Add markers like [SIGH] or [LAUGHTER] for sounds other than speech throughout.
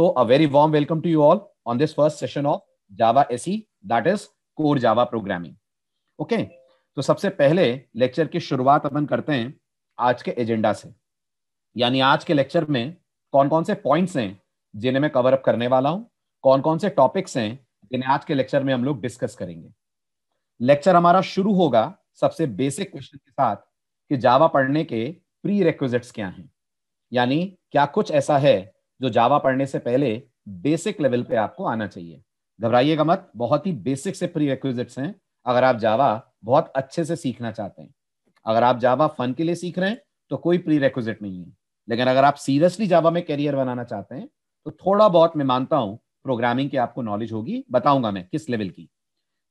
So a very warm welcome to you all on this first session of Java SE, that is Core Java Programming. Okay, तो सबसे पहले lecture की शुरुआत अपन करते हैं आज के एजेंडा से यानी आज के लेक्चर में कौन कौन से पॉइंट्स हैं जिन्हें मैं कवर अप करने वाला हूं कौन कौन से टॉपिक्स हैं जिन्हें आज के लेक्चर में हम लोग डिस्कस करेंगे लेक्चर हमारा शुरू होगा सबसे बेसिक क्वेश्चन के साथ कि जावा पढ़ने के प्री क्या हैं यानी क्या कुछ ऐसा है जो जावा पढ़ने से पहले बेसिक लेवल पे आपको आना चाहिए घबराइएगा मत बहुत ही बेसिक से प्री हैं अगर आप जावा बहुत अच्छे से सीखना चाहते हैं अगर आप जावा फन के लिए सीख रहे हैं तो कोई प्री नहीं है लेकिन अगर आप सीरियसली जावा में कैरियर बनाना चाहते हैं तो थोड़ा बहुत मैं मानता हूं प्रोग्रामिंग की आपको नॉलेज होगी बताऊंगा मैं किस लेवल की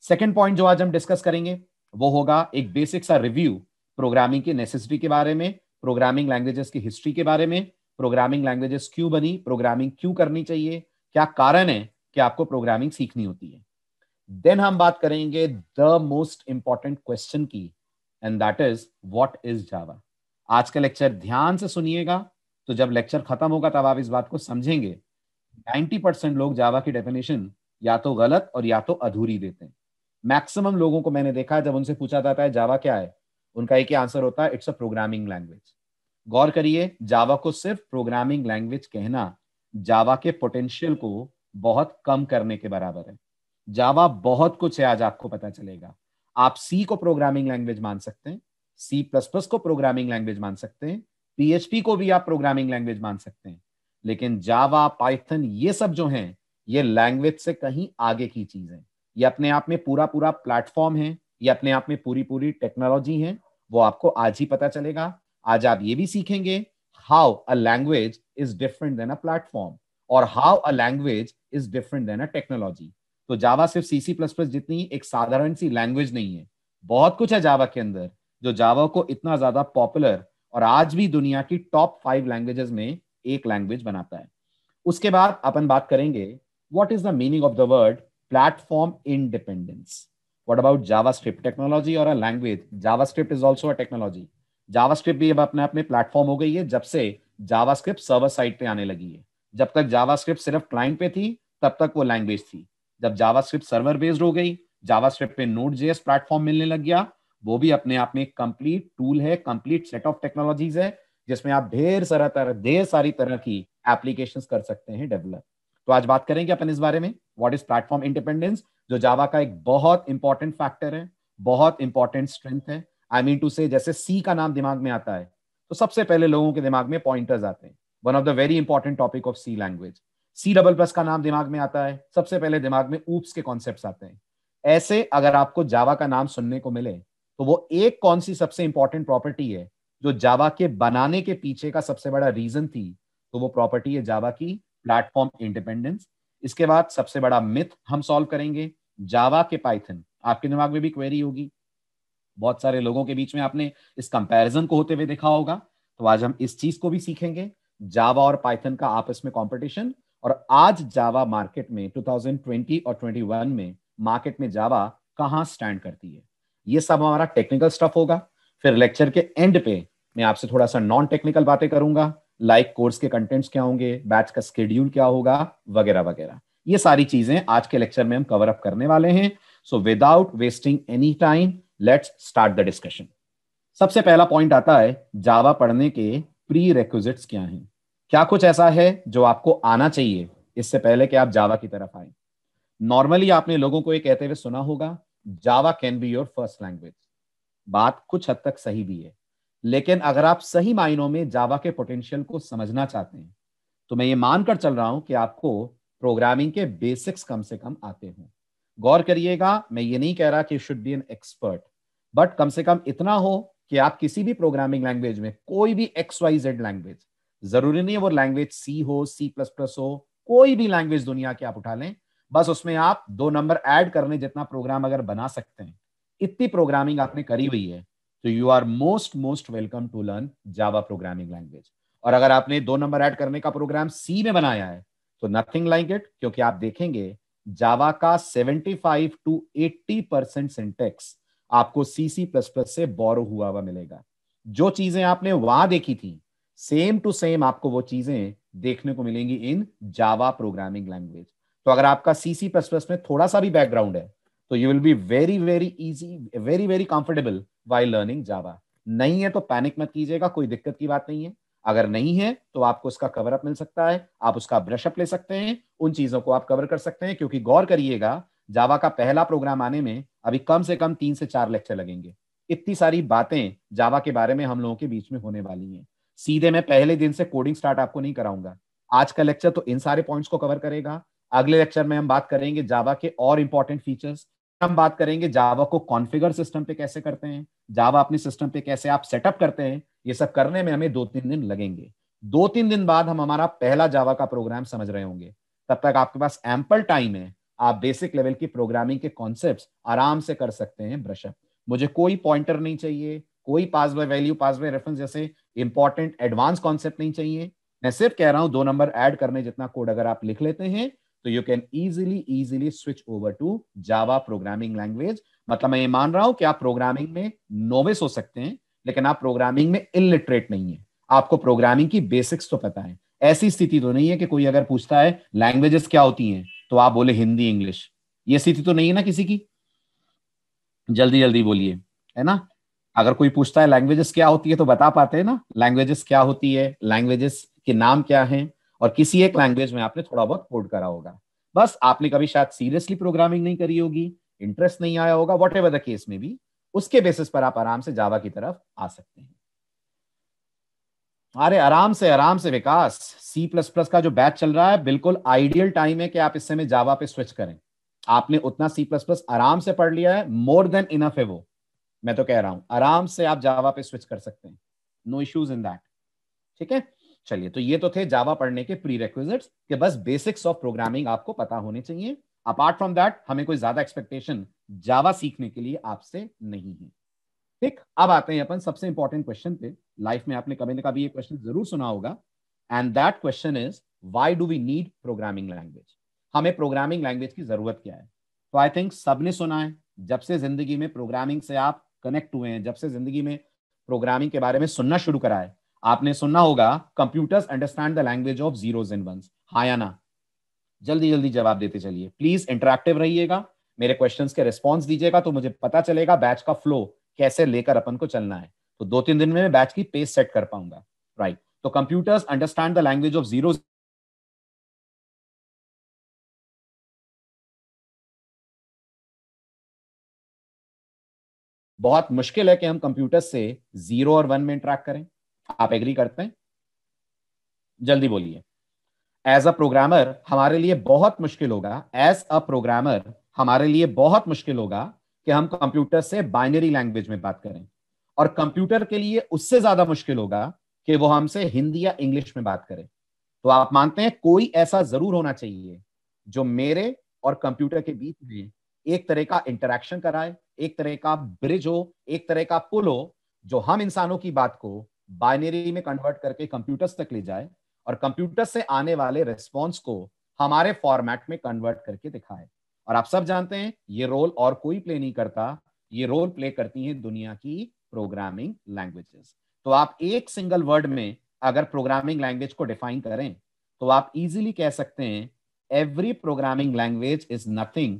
सेकेंड पॉइंट जो आज हम डिस्कस करेंगे वो होगा एक बेसिक सा रिव्यू प्रोग्रामिंग की नेसेसिटी के बारे में प्रोग्रामिंग लैंग्वेजेस की हिस्ट्री के बारे में प्रोग्रामिंग लैंग्वेजेस क्यों बनी प्रोग्रामिंग क्यों करनी चाहिए क्या कारण है कि आपको प्रोग्रामिंग सीखनी होती है देन हम बात करेंगे द मोस्ट इंपॉर्टेंट क्वेश्चन की and that is what is Java आज का लेक्चर ध्यान से सुनिएगा तो जब लेक्चर खत्म होगा तब आप इस बात को समझेंगे 90 परसेंट लोग जावा की डेफिनेशन या तो गलत और या तो अधूरी देते हैं मैक्सिमम लोगों को मैंने देखा जब उनसे पूछा जाता है जावा क्या है उनका एक ही आंसर होता है इट्स अ प्रोग्रामिंग लैंग्वेज गौर करिए जावा को सिर्फ प्रोग्रामिंग लैंग्वेज कहना जावा के पोटेंशियल को बहुत कम करने के बराबर है जावा बहुत कुछ है आज आपको पता चलेगा आप सी को प्रोग्रामिंग लैंग्वेज मान सकते हैं सी प्लस प्लस को प्रोग्रामिंग लैंग्वेज मान सकते हैं पीएचपी को भी आप प्रोग्रामिंग लैंग्वेज मान सकते हैं लेकिन जावा पाइथन ये सब जो हैं ये लैंग्वेज से कहीं आगे की चीज है ये अपने आप में पूरा पूरा प्लेटफॉर्म है ये अपने आप में पूरी पूरी टेक्नोलॉजी है वो आपको आज ही पता चलेगा आज आप ये भी सीखेंगे how a language is different then a platform और how a language is different then a technology तो जावा सिर्फ सीसी प्लस प्लस जितनी एक साधारण सी लैंग्वेज नहीं है बहुत कुछ है जावा के अंदर जो जावा को इतना ज्यादा पॉपुलर और आज भी दुनिया की टॉप फाइव लैंग्वेजेस में एक लैंग्वेज बनाता है उसके बाद अपन बात करेंगे what is the meaning of the word platform independence what about JavaScript technology और a language JavaScript is also a technology JavaScript भी अब अपने आप में प्लेटफॉर्म हो गई है जब से जावास्क्रिप्ट सर्वर साइड पे आने लगी है जब तक जावास्क्रिप्ट सिर्फ क्लाइंट पे थी तब तक वो लैंग्वेज थी जब जावास्क्रिप्ट सर्वर बेस्ड हो गई जावास्क्रिप्ट पे नोट जेएस प्लेटफॉर्म मिलने लग गया वो भी अपने आप में कंप्लीट टूल है कंप्लीट सेट ऑफ टेक्नोलॉजीज है जिसमें आप ढेर सारा तरह ढेर सारी तरह की एप्लीकेशन कर सकते हैं डेवलप तो आज बात करेंगे अपन इस बारे में वॉट इज प्लेटफॉर्म इंडिपेंडेंस जो जावा का एक बहुत इंपॉर्टेंट फैक्टर है बहुत इंपॉर्टेंट स्ट्रेंथ है आई मीन टू से जैसे सी का नाम दिमाग में आता है तो सबसे पहले लोगों के दिमाग में पॉइंटर्स आते हैं one of the very important topic of C language C double plus का नाम दिमाग में आता है सबसे पहले दिमाग में ऊप्स के कॉन्सेप्ट आते हैं ऐसे अगर आपको जावा का नाम सुनने को मिले तो वो एक कौन सी सबसे इंपॉर्टेंट प्रॉपर्टी है जो जावा के बनाने के पीछे का सबसे बड़ा रीजन थी तो वो प्रॉपर्टी है जावा की प्लेटफॉर्म इंडिपेंडेंस इसके बाद सबसे बड़ा मिथ हम सॉल्व करेंगे जावा के पाइथन आपके दिमाग में भी क्वेरी होगी बहुत सारे लोगों के बीच में आपने इस कंपैरिजन को होते हुए देखा होगा तो आज हम इस चीज को भी सीखेंगे जावा और पाइथन का आपस में कॉम्पिटिशन और आज जावा मार्केट में 2020 और 21 में मार्केट में जावा कहाँ स्टैंड करती है ये सब हमारा टेक्निकल स्टफ होगा फिर लेक्चर के एंड पे मैं आपसे थोड़ा सा नॉन टेक्निकल बातें करूंगा लाइक कोर्स के कंटेंट्स क्या होंगे बैच का स्केड्यूल क्या होगा वगैरह वगैरह ये सारी चीजें आज के लेक्चर में हम कवर अप करने वाले हैं so without wasting any time let's start the discussion सबसे पहला पॉइंट आता है जावा पढ़ने के प्री रेक्विजिट्स क्या हैं क्या कुछ ऐसा है जो आपको आना चाहिए इससे पहले कि आप जावा की तरफ आए नॉर्मली आपने लोगों को ये कहते हुए सुना होगा Java can be your first language बात कुछ हद तक सही भी है लेकिन अगर आप सही मायनों में जावा के पोटेंशियल को समझना चाहते हैं तो मैं ये मानकर चल रहा हूं कि आपको प्रोग्रामिंग के बेसिक्स कम से कम आते हों गौर करिएगा मैं ये नहीं कह रहा कि should be an expert but कम से कम इतना हो कि आप किसी भी प्रोग्रामिंग लैंग्वेज में कोई भी एक्स वाई जेड लैंग्वेज जरूरी नहीं है वो लैंग्वेज सी हो सी प्लस प्लस हो कोई भी लैंग्वेज दुनिया की आप उठा लें बस उसमें आप दो नंबर ऐड करने जितना प्रोग्राम अगर बना सकते हैं इतनी प्रोग्रामिंग आपने करी हुई है तो you are most most welcome to learn Java programming language और अगर आपने दो नंबर ऐड करने का प्रोग्राम सी में बनाया है तो नथिंग लाइक इट क्योंकि आप देखेंगे जावा का seventy five to eighty percent syntax आपको सी सी प्लस प्लस से बोरो हुआ हुआ मिलेगा जो चीजें आपने वहां देखी थी सेम टू सेम आपको वो चीजें देखने को मिलेंगी इन जावा प्रोग्रामिंग लैंग्वेज तो अगर आपका सी सी प्लस प्लस में थोड़ा सा भी बैकग्राउंड है तो you will be very very easy very very comfortable while learning Java नहीं है तो पैनिक मत कीजिएगा कोई दिक्कत की बात नहीं है अगर नहीं है तो आपको उसका कवर अप मिल सकता है आप उसका ब्रशअप ले सकते हैं उन चीजों को आप कवर कर सकते हैं क्योंकि गौर करिएगा जावा का पहला प्रोग्राम आने में अभी कम से कम तीन से चार लेक्चर लगेंगे इतनी सारी बातें जावा के बारे में हम लोगों के बीच में होने वाली हैं सीधे मैं पहले दिन से कोडिंग स्टार्ट आपको नहीं कराऊंगा आज का लेक्चर तो इन सारे पॉइंट्स को कवर करेगा अगले लेक्चर में हम बात करेंगे जावा के और इम्पोर्टेंट फीचर्स हम बात करेंगे जावा को कॉन्फ़िगर सिस्टम पे कैसे करते हैं जावा अपने सिस्टम पे कैसे आप सेटअप करते हैं ये सब करने में हमें दो तीन दिन लगेंगे दो तीन दिन बाद हम हमारा पहला जावा का प्रोग्राम समझ रहे होंगे तब तक आपके पास एम्पल टाइम है आप बेसिक लेवल की प्रोग्रामिंग के कॉन्सेप्ट आराम से कर सकते हैं ब्रशअप मुझे कोई पॉइंटर नहीं चाहिए कोई pass by value pass by reference जैसे इंपॉर्टेंट एडवांस कॉन्सेप्ट नहीं चाहिए मैं सिर्फ कह रहा हूं दो नंबर ऐड करने जितना कोड अगर आप लिख लेते हैं तो you can easily easily switch over to Java programming language मतलब मैं ये मान रहा हूं कि आप प्रोग्रामिंग में नोवेस हो सकते हैं लेकिन आप प्रोग्रामिंग में इलिटरेट नहीं है आपको प्रोग्रामिंग की बेसिक्स तो पता है ऐसी स्थिति तो नहीं है कि कोई अगर पूछता है लैंग्वेजेस क्या होती हैं तो आप बोले हिंदी इंग्लिश ये स्थिति तो नहीं है ना किसी की जल्दी जल्दी बोलिए है ना अगर कोई पूछता है लैंग्वेजेस क्या होती है तो बता पाते हैं ना लैंग्वेजेस क्या होती है लैंग्वेजेस के नाम क्या हैं और किसी एक लैंग्वेज में आपने थोड़ा बहुत कोड करा होगा बस आपने कभी शायद सीरियसली प्रोग्रामिंग नहीं करी होगी इंटरेस्ट नहीं आया होगा वॉट एवर द केस में भी उसके बेसिस पर आप आराम से जावा की तरफ आ सकते हैं अरे आराम से आराम से विकास सी प्लस प्लस का जो बैच चल रहा है बिल्कुल आइडियल टाइम है कि आप इस समय जावा पे स्विच करें आपने उतना सी प्लस प्लस आराम से पढ़ लिया है मोर देन इनफ है वो मैं तो कह रहा हूं आराम से आप जावा पे स्विच कर सकते हैं नो इश्यूज इन दैट ठीक है चलिए तो ये तो थे जावा पढ़ने के प्री के बस बेसिक्स ऑफ प्रोग्रामिंग आपको पता होने चाहिए अपार्ट फ्रॉम दैट हमें कोई ज्यादा एक्सपेक्टेशन जावा सीखने के लिए आपसे नहीं है ठीक अब आते हैं अपन सबसे इंपॉर्टेंट क्वेश्चन पे लाइफ में आपने कभी ना कभी ये क्वेश्चन जरूर सुना होगा and that question is why do we need programming language हमें प्रोग्रामिंग लैंग्वेज की जरूरत क्या है तो आई थिंक सबने सुना है जब से जिंदगी में प्रोग्रामिंग से आप कनेक्ट हुए हैं जब से जिंदगी में प्रोग्रामिंग के बारे में सुनना शुरू करा है आपने सुनना होगा computers understand the language of zeros and जल्दी जल्दी जवाब देते चलिए प्लीज इंटरेक्टिव रहिएगा मेरे क्वेश्चंस के रिस्पांस दीजिएगा तो मुझे पता चलेगा बैच का फ्लो कैसे लेकर अपन को चलना है तो दो तीन दिन में मैं बैच की पेस सेट कर पाऊंगा राइट right. तो computers understand the language of zero बहुत मुश्किल है कि हम कंप्यूटर से जीरो और वन में इंट्रैक्ट करें आप एग्री करते हैं जल्दी बोलिए एज अ प्रोग्रामर हमारे लिए बहुत मुश्किल होगा एज अ प्रोग्रामर हमारे लिए बहुत मुश्किल होगा कि हम कंप्यूटर से बाइनरी लैंग्वेज में बात करें और कंप्यूटर के लिए उससे ज्यादा मुश्किल होगा कि वो हमसे हिंदी या इंग्लिश में बात करें तो आप मानते हैं कोई ऐसा जरूर होना चाहिए जो मेरे और कंप्यूटर के बीच में एक तरह का इंटरेक्शन कराए एक तरह का ब्रिज हो एक तरह का पुल हो जो हम इंसानों की बात को बाइनरी में कन्वर्ट करके कंप्यूटर्स तक ले जाए और कंप्यूटर से आने वाले रिस्पॉन्स को हमारे फॉर्मेट में कन्वर्ट करके दिखाए और आप सब जानते हैं ये रोल और कोई प्ले नहीं करता ये रोल प्ले करती है दुनिया की प्रोग्रामिंग लैंग्वेजेस तो आप एक सिंगल वर्ड में अगर प्रोग्रामिंग लैंग्वेज को डिफाइन करें तो आप इजीली कह सकते हैं every programming language is nothing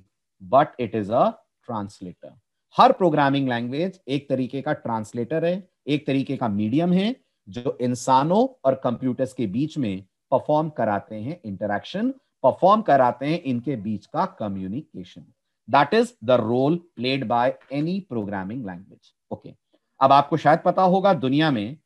but it is a translator हर प्रोग्रामिंग लैंग्वेज एक तरीके का ट्रांसलेटर है एक तरीके का मीडियम है जो इंसानों और कंप्यूटर्स के बीच में परफॉर्म कराते हैं इंटरेक्शन परफॉर्म कराते हैं इनके बीच का communication that is the role played by any programming language okay अब आपको शायद पता होगा दुनिया में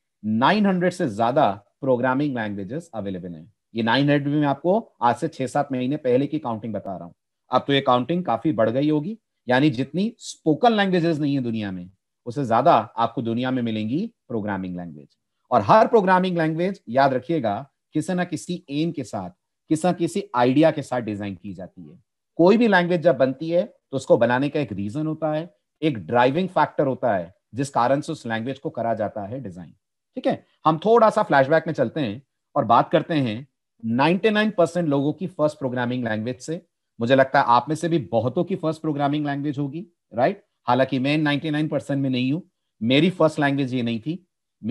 900 से ज्यादा प्रोग्रामिंग लैंग्वेजेस अवेलेबल हैं ये 900 मैं आपको आज से छह सात महीने पहले की काउंटिंग बता रहा हूं अब तो ये काउंटिंग काफी बढ़ गई होगी यानी जितनी स्पोकन लैंग्वेजेस नहीं है दुनिया में उससे ज्यादा आपको दुनिया में मिलेंगी प्रोग्रामिंग लैंग्वेज और हर प्रोग्रामिंग लैंग्वेज याद रखिएगा किसी ना किसी एम के साथ किसी ना किसी आइडिया के साथ डिजाइन की जाती है कोई भी लैंग्वेज जब बनती है तो उसको बनाने का एक रीजन होता है एक ड्राइविंग फैक्टर होता है जिस कारण से उस लैंग्वेज को करा जाता है डिजाइन ठीक है हम थोड़ा सा फ्लैशबैक में चलते हैं और बात करते हैं 99 परसेंट लोगों की फर्स्ट प्रोग्रामिंग लैंग्वेज से मुझे लगता है आप में से भी बहुतों की फर्स्ट प्रोग्रामिंग लैंग्वेज होगी राइट हालांकि मैं 99 परसेंट में नहीं हूं मेरी फर्स्ट लैंग्वेज ये नहीं थी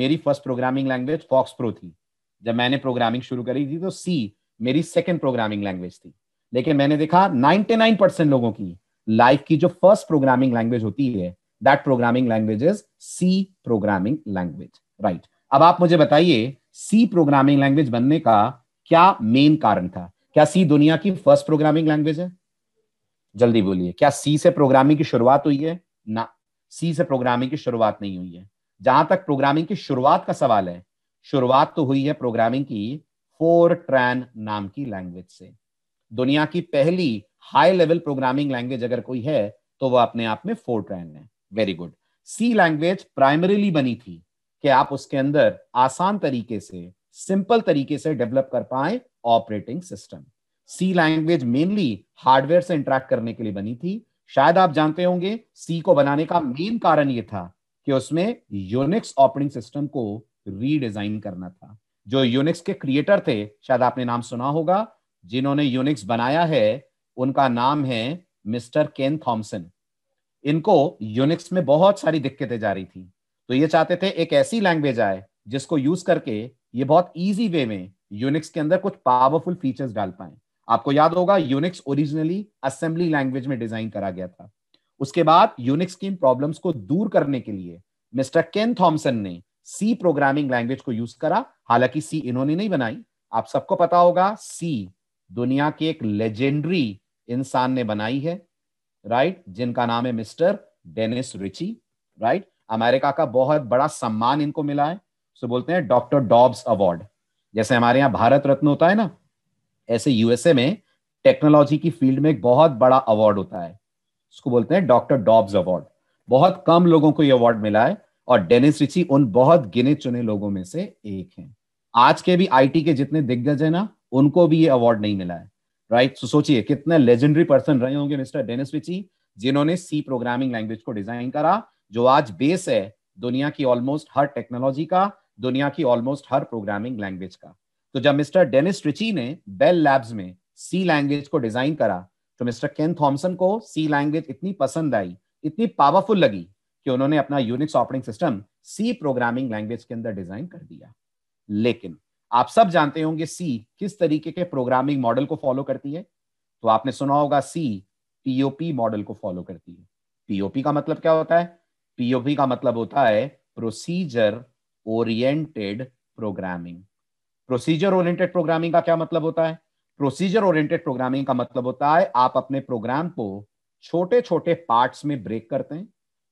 मेरी first programming language FoxPro थी जब मैंने प्रोग्रामिंग शुरू करी थी तो सी मेरी सेकेंड प्रोग्रामिंग लैंग्वेज थी लेकिन मैंने देखा 99 परसेंट लोगों की लाइफ की जो फर्स्ट प्रोग्रामिंग लैंग्वेज होती है that programming language is C programming language right अब आप मुझे बताइए सी प्रोग्रामिंग लैंग्वेज बनने का क्या मेन कारण था क्या सी दुनिया की फर्स्ट प्रोग्रामिंग लैंग्वेज है जल्दी बोलिए क्या सी से प्रोग्रामिंग की शुरुआत हुई है ना सी से प्रोग्रामिंग की शुरुआत नहीं हुई है जहां तक प्रोग्रामिंग की शुरुआत का सवाल है शुरुआत तो हुई है प्रोग्रामिंग की फोरट्रैन नाम की लैंग्वेज से दुनिया की पहली हाई लेवल प्रोग्रामिंग लैंग्वेज अगर कोई है तो वह अपने आप में फोरट्रैन है very good C language primarily बनी थी कि आप उसके अंदर आसान तरीके से सिंपल तरीके से डेवलप कर पाए operating system C language mainly hardware से इंटरेक्ट करने के लिए बनी थी शायद आप जानते होंगे सी को बनाने का मेन कारण यह था कि उसमें यूनिक्स ऑपरेटिंग सिस्टम को रीडिजाइन करना था जो यूनिक्स के क्रिएटर थे शायद आपने नाम सुना होगा जिन्होंने यूनिक्स बनाया है उनका नाम है मिस्टर केन थॉमसन इनको यूनिक्स में बहुत सारी दिक्कतें जा रही थी तो ये चाहते थे एक ऐसी लैंग्वेज आए जिसको यूज करके ये बहुत ईजी वे में यूनिक्स के अंदर कुछ पावरफुल फीचर्स डाल पाए आपको याद होगा यूनिक्स ओरिजिनली असेंबली लैंग्वेज में डिजाइन करा गया था उसके बाद यूनिक्स की इन प्रॉब्लम्स को दूर करने के लिए मिस्टर केन थॉमसन ने सी प्रोग्रामिंग लैंग्वेज को यूज करा हालांकि सी इन्होंने नहीं बनाई आप सबको पता होगा सी दुनिया के एक लेजेंडरी इंसान ने बनाई है राइट जिनका नाम है mister Dennis Ritchie right America का बहुत बड़ा सम्मान इनको मिला है सो बोलते हैं डॉक्टर डॉब्स अवार्ड जैसे हमारे यहाँ भारत रत्न होता है ना ऐसे यूएसए में टेक्नोलॉजी की फील्ड में एक बहुत बड़ा अवार्ड होता है उसको बोलते हैं डॉक्टर डॉब्स अवार्ड बहुत कम लोगों को ये अवार्ड मिला है और डेनिस रिची उन बहुत गिने चुने लोगों में से एक हैं आज के भी आईटी के जितने दिग्गज हैं ना उनको भी ये अवार्ड नहीं मिला है राइट सो सोचिए कितने लेजेंडरी पर्सन रहे होंगे मिस्टर डेनिस रिची जिन्होंने सी प्रोग्रामिंग लैंग्वेज को डिजाइन करा जो आज बेस है दुनिया की ऑलमोस्ट हर टेक्नोलॉजी का दुनिया की ऑलमोस्ट हर प्रोग्रामिंग लैंग्वेज का तो जब मिस्टर डेनिस रिची ने बेल लैब्स में सी लैंग्वेज को डिजाइन करा तो मिस्टर केन थॉम्सन को सी लैंग्वेज इतनी पसंद आई इतनी पावरफुल लगी कि उन्होंने अपना Unix operating system C programming language के अंदर डिजाइन कर दिया लेकिन आप सब जानते होंगे सी किस तरीके के प्रोग्रामिंग मॉडल को फॉलो करती है तो आपने सुना होगा सी पीओपी मॉडल को फॉलो करती है पीओपी का मतलब क्या होता है पीओपी का मतलब होता है procedure oriented programming procedure oriented programming का क्या मतलब होता है प्रोसीजर ओरिएंटेड प्रोग्रामिंग का मतलब होता है आप अपने प्रोग्राम को छोटे छोटे पार्ट्स में ब्रेक करते हैं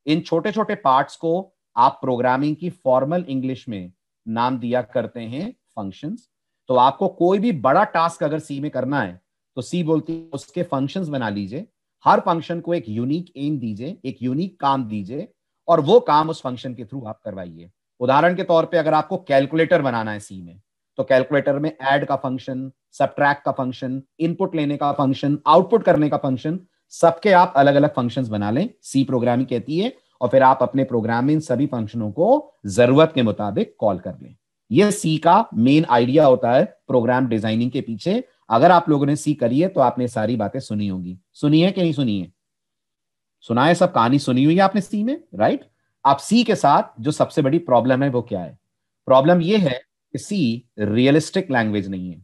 इन छोटे छोटे पार्ट्स को आप प्रोग्रामिंग की फॉर्मल इंग्लिश में नाम दिया करते हैं फंक्शंस तो आपको कोई भी बड़ा टास्क अगर सी में करना है तो सी बोलती है उसके फंक्शंस बना लीजिए हर फंक्शन को एक यूनिक एम दीजिए एक यूनिक काम दीजिए और वो काम उस फंक्शन के थ्रू आप करवाइए उदाहरण के तौर पे अगर आपको कैलकुलेटर बनाना है सी में तो कैलकुलेटर में ऐड का फंक्शन सब्ट्रैक्ट का फंक्शन इनपुट लेने का फंक्शन आउटपुट करने का फंक्शन सबके आप अलग अलग फंक्शंस बना लें सी प्रोग्रामिंग कहती है और फिर आप अपने प्रोग्राम में इन सभी फंक्शनों को जरूरत के मुताबिक कॉल कर लें ये सी का मेन आइडिया होता है प्रोग्राम डिजाइनिंग के पीछे अगर आप लोगों ने सी करी है तो आपने सारी बातें सुनी होंगी सुनी है कि नहीं सुनी है सुना है सब कहानी सुनी हुई है आपने सी में राइट आप सी के साथ जो सबसे बड़ी प्रॉब्लम है वो क्या है प्रॉब्लम ये है कि सी रियलिस्टिक लैंग्वेज नहीं है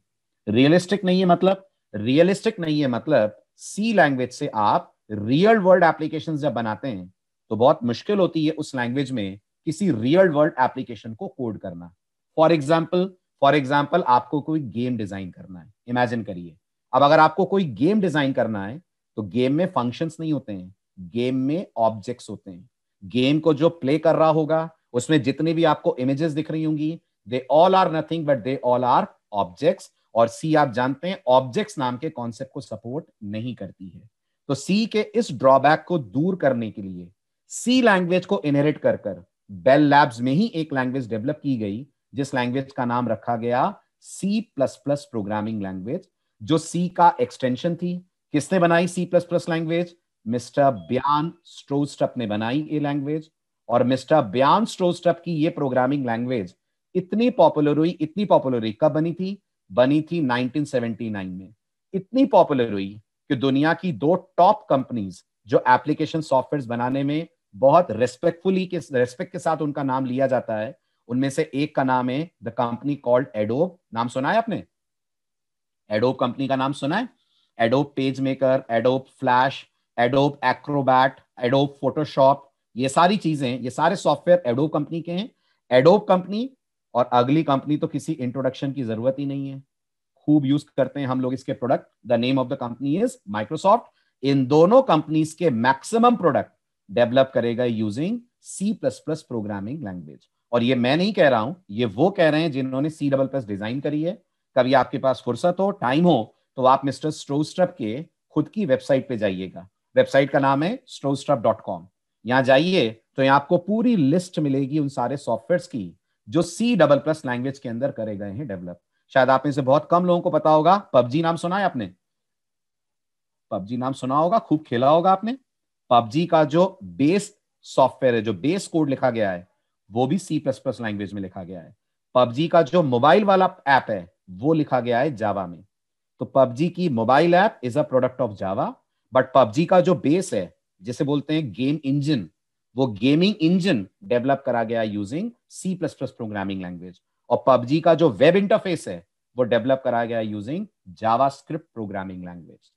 रियलिस्टिक नहीं है मतलब रियलिस्टिक नहीं है मतलब सी लैंग्वेज से आप रियल वर्ल्ड एप्लीकेशन जब बनाते हैं तो बहुत मुश्किल होती है उस लैंग्वेज में किसी रियल वर्ल्ड एप्लीकेशन को कोड करना फॉर एग्जाम्पल फॉर एग्जाम्पल आपको कोई गेम डिजाइन करना है इमेजिन करिए अब अगर आपको कोई गेम डिजाइन करना है तो गेम में फंक्शंस नहीं होते हैं गेम में ऑब्जेक्ट्स होते हैं गेम को जो प्ले कर रहा होगा उसमें जितनी भी आपको इमेजेस दिख रही होंगी they all are nothing but they all are objects और सी आप जानते हैं ऑब्जेक्ट्स नाम के कॉन्सेप्ट को सपोर्ट नहीं करती है तो सी के इस ड्रॉबैक को दूर करने के लिए सी लैंग्वेज को इनहेरिट कर कर बेल लैब्स में ही एक लैंग्वेज डेवलप की गई जिस लैंग्वेज का नाम रखा गया C plus plus programming language जो सी का एक्सटेंशन थी किसने बनाई C plus plus language mister Bjarne Stroustrup ने बनाई ये लैंग्वेज और मिस्टर ब्यान स्ट्रोस्टप की ये प्रोग्रामिंग लैंग्वेज इतनी पॉपुलर हुई इतनी पॉपुलर हुई कब बनी थी बनी थी 1979 में इतनी पॉपुलर हुई कि दुनिया की दो टॉप कंपनीज जो एप्लीकेशन सॉफ्टवेयर बनाने में बहुत रेस्पेक्टफुली के रेस्पेक्ट के साथ उनका नाम लिया जाता है उनमें से एक का नाम है द कंपनी कॉल्ड एडोब नाम सुना है आपने एडोब कंपनी का नाम सुना है Adobe PageMaker Adobe Flash Adobe Acrobat Adobe Photoshop ये सारी चीजें ये सारे सॉफ्टवेयर एडोब कंपनी के हैं एडोब कंपनी और अगली कंपनी तो किसी इंट्रोडक्शन की जरूरत ही नहीं है खूब यूज करते हैं हम लोग इसके product the name of the company is Microsoft इन दोनों कंपनीज के मैक्सिमम प्रोडक्ट डेवलप करेगा using C plus plus programming language और ये मैं नहीं कह रहा हूं ये वो कह रहे हैं जिन्होंने सी डबल प्लस डिजाइन करी है कभी आपके पास फुर्सत हो टाइम हो तो आप मिस्टर स्ट्रोस्ट्रप के खुद की वेबसाइट पे जाइएगा वेबसाइट का नाम है स्ट्रोस्ट्रप डॉट कॉम यहां जाइए तो यहां आपको पूरी लिस्ट मिलेगी उन सारे सॉफ्टवेयर की जो सी डबल प्लस लैंग्वेज के अंदर करे गए हैं डेवलप शायद आप में से बहुत कम लोगों को पता होगा पबजी नाम सुना है आपने पबजी नाम सुना होगा खूब खेला होगा आपने पबजी का जो बेस सॉफ्टवेयर है जो बेस कोड लिखा गया है वो भी सी प्लस प्लस लैंग्वेज में लिखा गया है पबजी का जो मोबाइल वाला ऐप है वो लिखा गया है जावा में तो पबजी की mobile app is a product of Java but PUBG का जो बेस है जिसे बोलते हैं गेम इंजन वो गेमिंग इंजन डेवलप करा गया using C plus plus programming language और पबजी का जो वेब इंटरफेस है वो डेवलप कराया गया using JavaScript programming language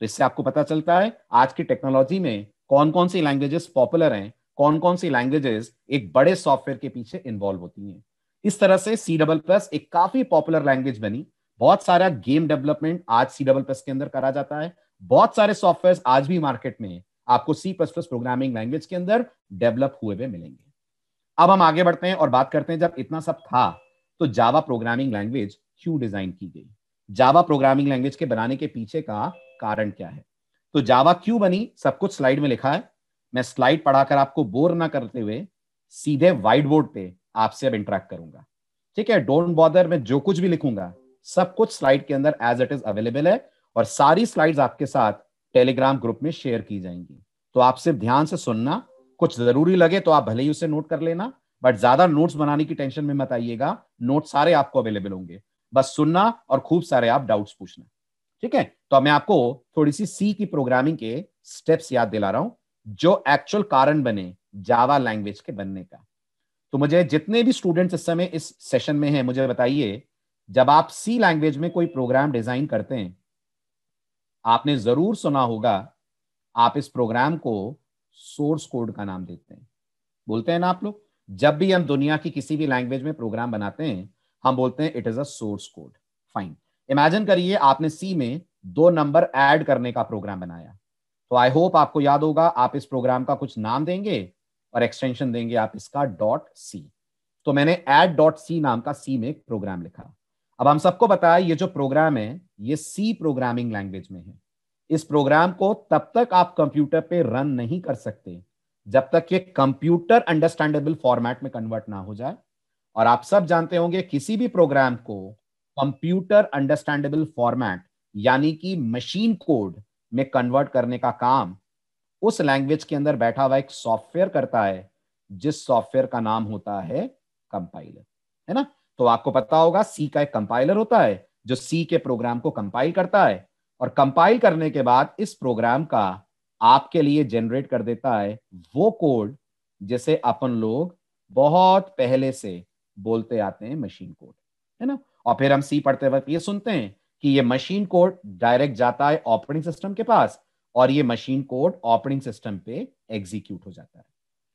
तो इससे आपको पता चलता है आज की टेक्नोलॉजी में कौन कौन सी लैंग्वेजेस पॉपुलर हैं कौन कौन सी लैंग्वेजेस एक बड़े सॉफ्टवेयर के पीछे इन्वॉल्व होती हैं इस तरह से सी डबल प्लस एक काफी पॉपुलर लैंग्वेज बनी बहुत सारा गेम डेवलपमेंट आज सी डबल प्लस के अंदर करा जाता है बहुत सारे सॉफ्टवेयर आज भी मार्केट में आपको C plus plus programming language के अंदर डेवलप हुए हुए मिलेंगे अब हम आगे बढ़ते हैं और बात करते हैं जब इतना सब था तो जावा प्रोग्रामिंग लैंग्वेज क्यों डिजाइन की गई जावा प्रोग्रामिंग लैंग्वेज के बनाने के पीछे का कारण क्या है तो जावा क्यों बनी सब कुछ स्लाइड में लिखा है मैं स्लाइड पढ़ाकर आपको बोर ना करते हुए सीधे व्हाइट बोर्ड पे आपसे अब इंटरेक्ट करूंगा ठीक है डोंट बॉदर मैं जो कुछ भी लिखूंगा सब कुछ स्लाइड के अंदर एज इट इज अवेलेबल है और सारी स्लाइड्स आपके साथ टेलीग्राम ग्रुप में शेयर की जाएंगी तो आप सिर्फ ध्यान से सुनना कुछ जरूरी लगे तो आप भले ही उसे नोट कर लेना बट ज्यादा नोट्स बनाने की टेंशन में मत आइएगा नोट सारे आपको अवेलेबल होंगे बस सुनना और खूब सारे आप डाउट्स पूछना ठीक है तो मैं आपको थोड़ी सी सी की प्रोग्रामिंग के स्टेप्स याद दिला रहा हूं जो एक्चुअल कारण बने जावा लैंग्वेज के बनने का तो मुझे जितने भी स्टूडेंट्स इस समय इस सेशन में हैं मुझे बताइए जब आप सी लैंग्वेज में कोई प्रोग्राम डिजाइन करते हैं आपने जरूर सुना होगा आप इस प्रोग्राम को सोर्स कोड का नाम देते हैं बोलते हैं ना आप लोग जब भी हम दुनिया की किसी भी लैंग्वेज में प्रोग्राम बनाते हैं हम बोलते हैं it is a source code fine imagine करिए आपने सी में दो नंबर ऐड करने का प्रोग्राम बनाया तो आई होप आपको याद होगा आप इस प्रोग्राम का कुछ नाम देंगे और एक्सटेंशन देंगे आप इसका डॉट सी तो मैंने एड डॉट सी नाम का सी में एक प्रोग्राम लिखा अब हम सबको बताया ये जो प्रोग्राम है ये सी प्रोग्रामिंग लैंग्वेज में है इस प्रोग्राम को तब तक आप कंप्यूटर पे रन नहीं कर सकते जब तक ये कंप्यूटर अंडरस्टैंडेबल फॉर्मेट में कन्वर्ट ना हो जाए और आप सब जानते होंगे किसी भी प्रोग्राम को कंप्यूटर अंडरस्टैंडेबल फॉर्मेट यानी कि मशीन कोड में कन्वर्ट करने का काम उस लैंग्वेज के अंदर बैठा हुआ एक सॉफ्टवेयर करता है जिस सॉफ्टवेयर का नाम होता है कंपाइलर है ना तो आपको पता होगा सी का एक कंपाइलर होता है जो सी के प्रोग्राम को कंपाइल करता है और कंपाइल करने के बाद इस प्रोग्राम का आपके लिए जनरेट कर देता है वो कोड जिसे अपन लोग बहुत पहले से बोलते आते हैं मशीन कोड है ना और फिर हम सी पढ़ते वक्त ये सुनते हैं कि ये मशीन कोड डायरेक्ट जाता है ऑपरेटिंग सिस्टम के पास और ये मशीन कोड ऑपरेटिंग सिस्टम पे एग्जीक्यूट हो जाता है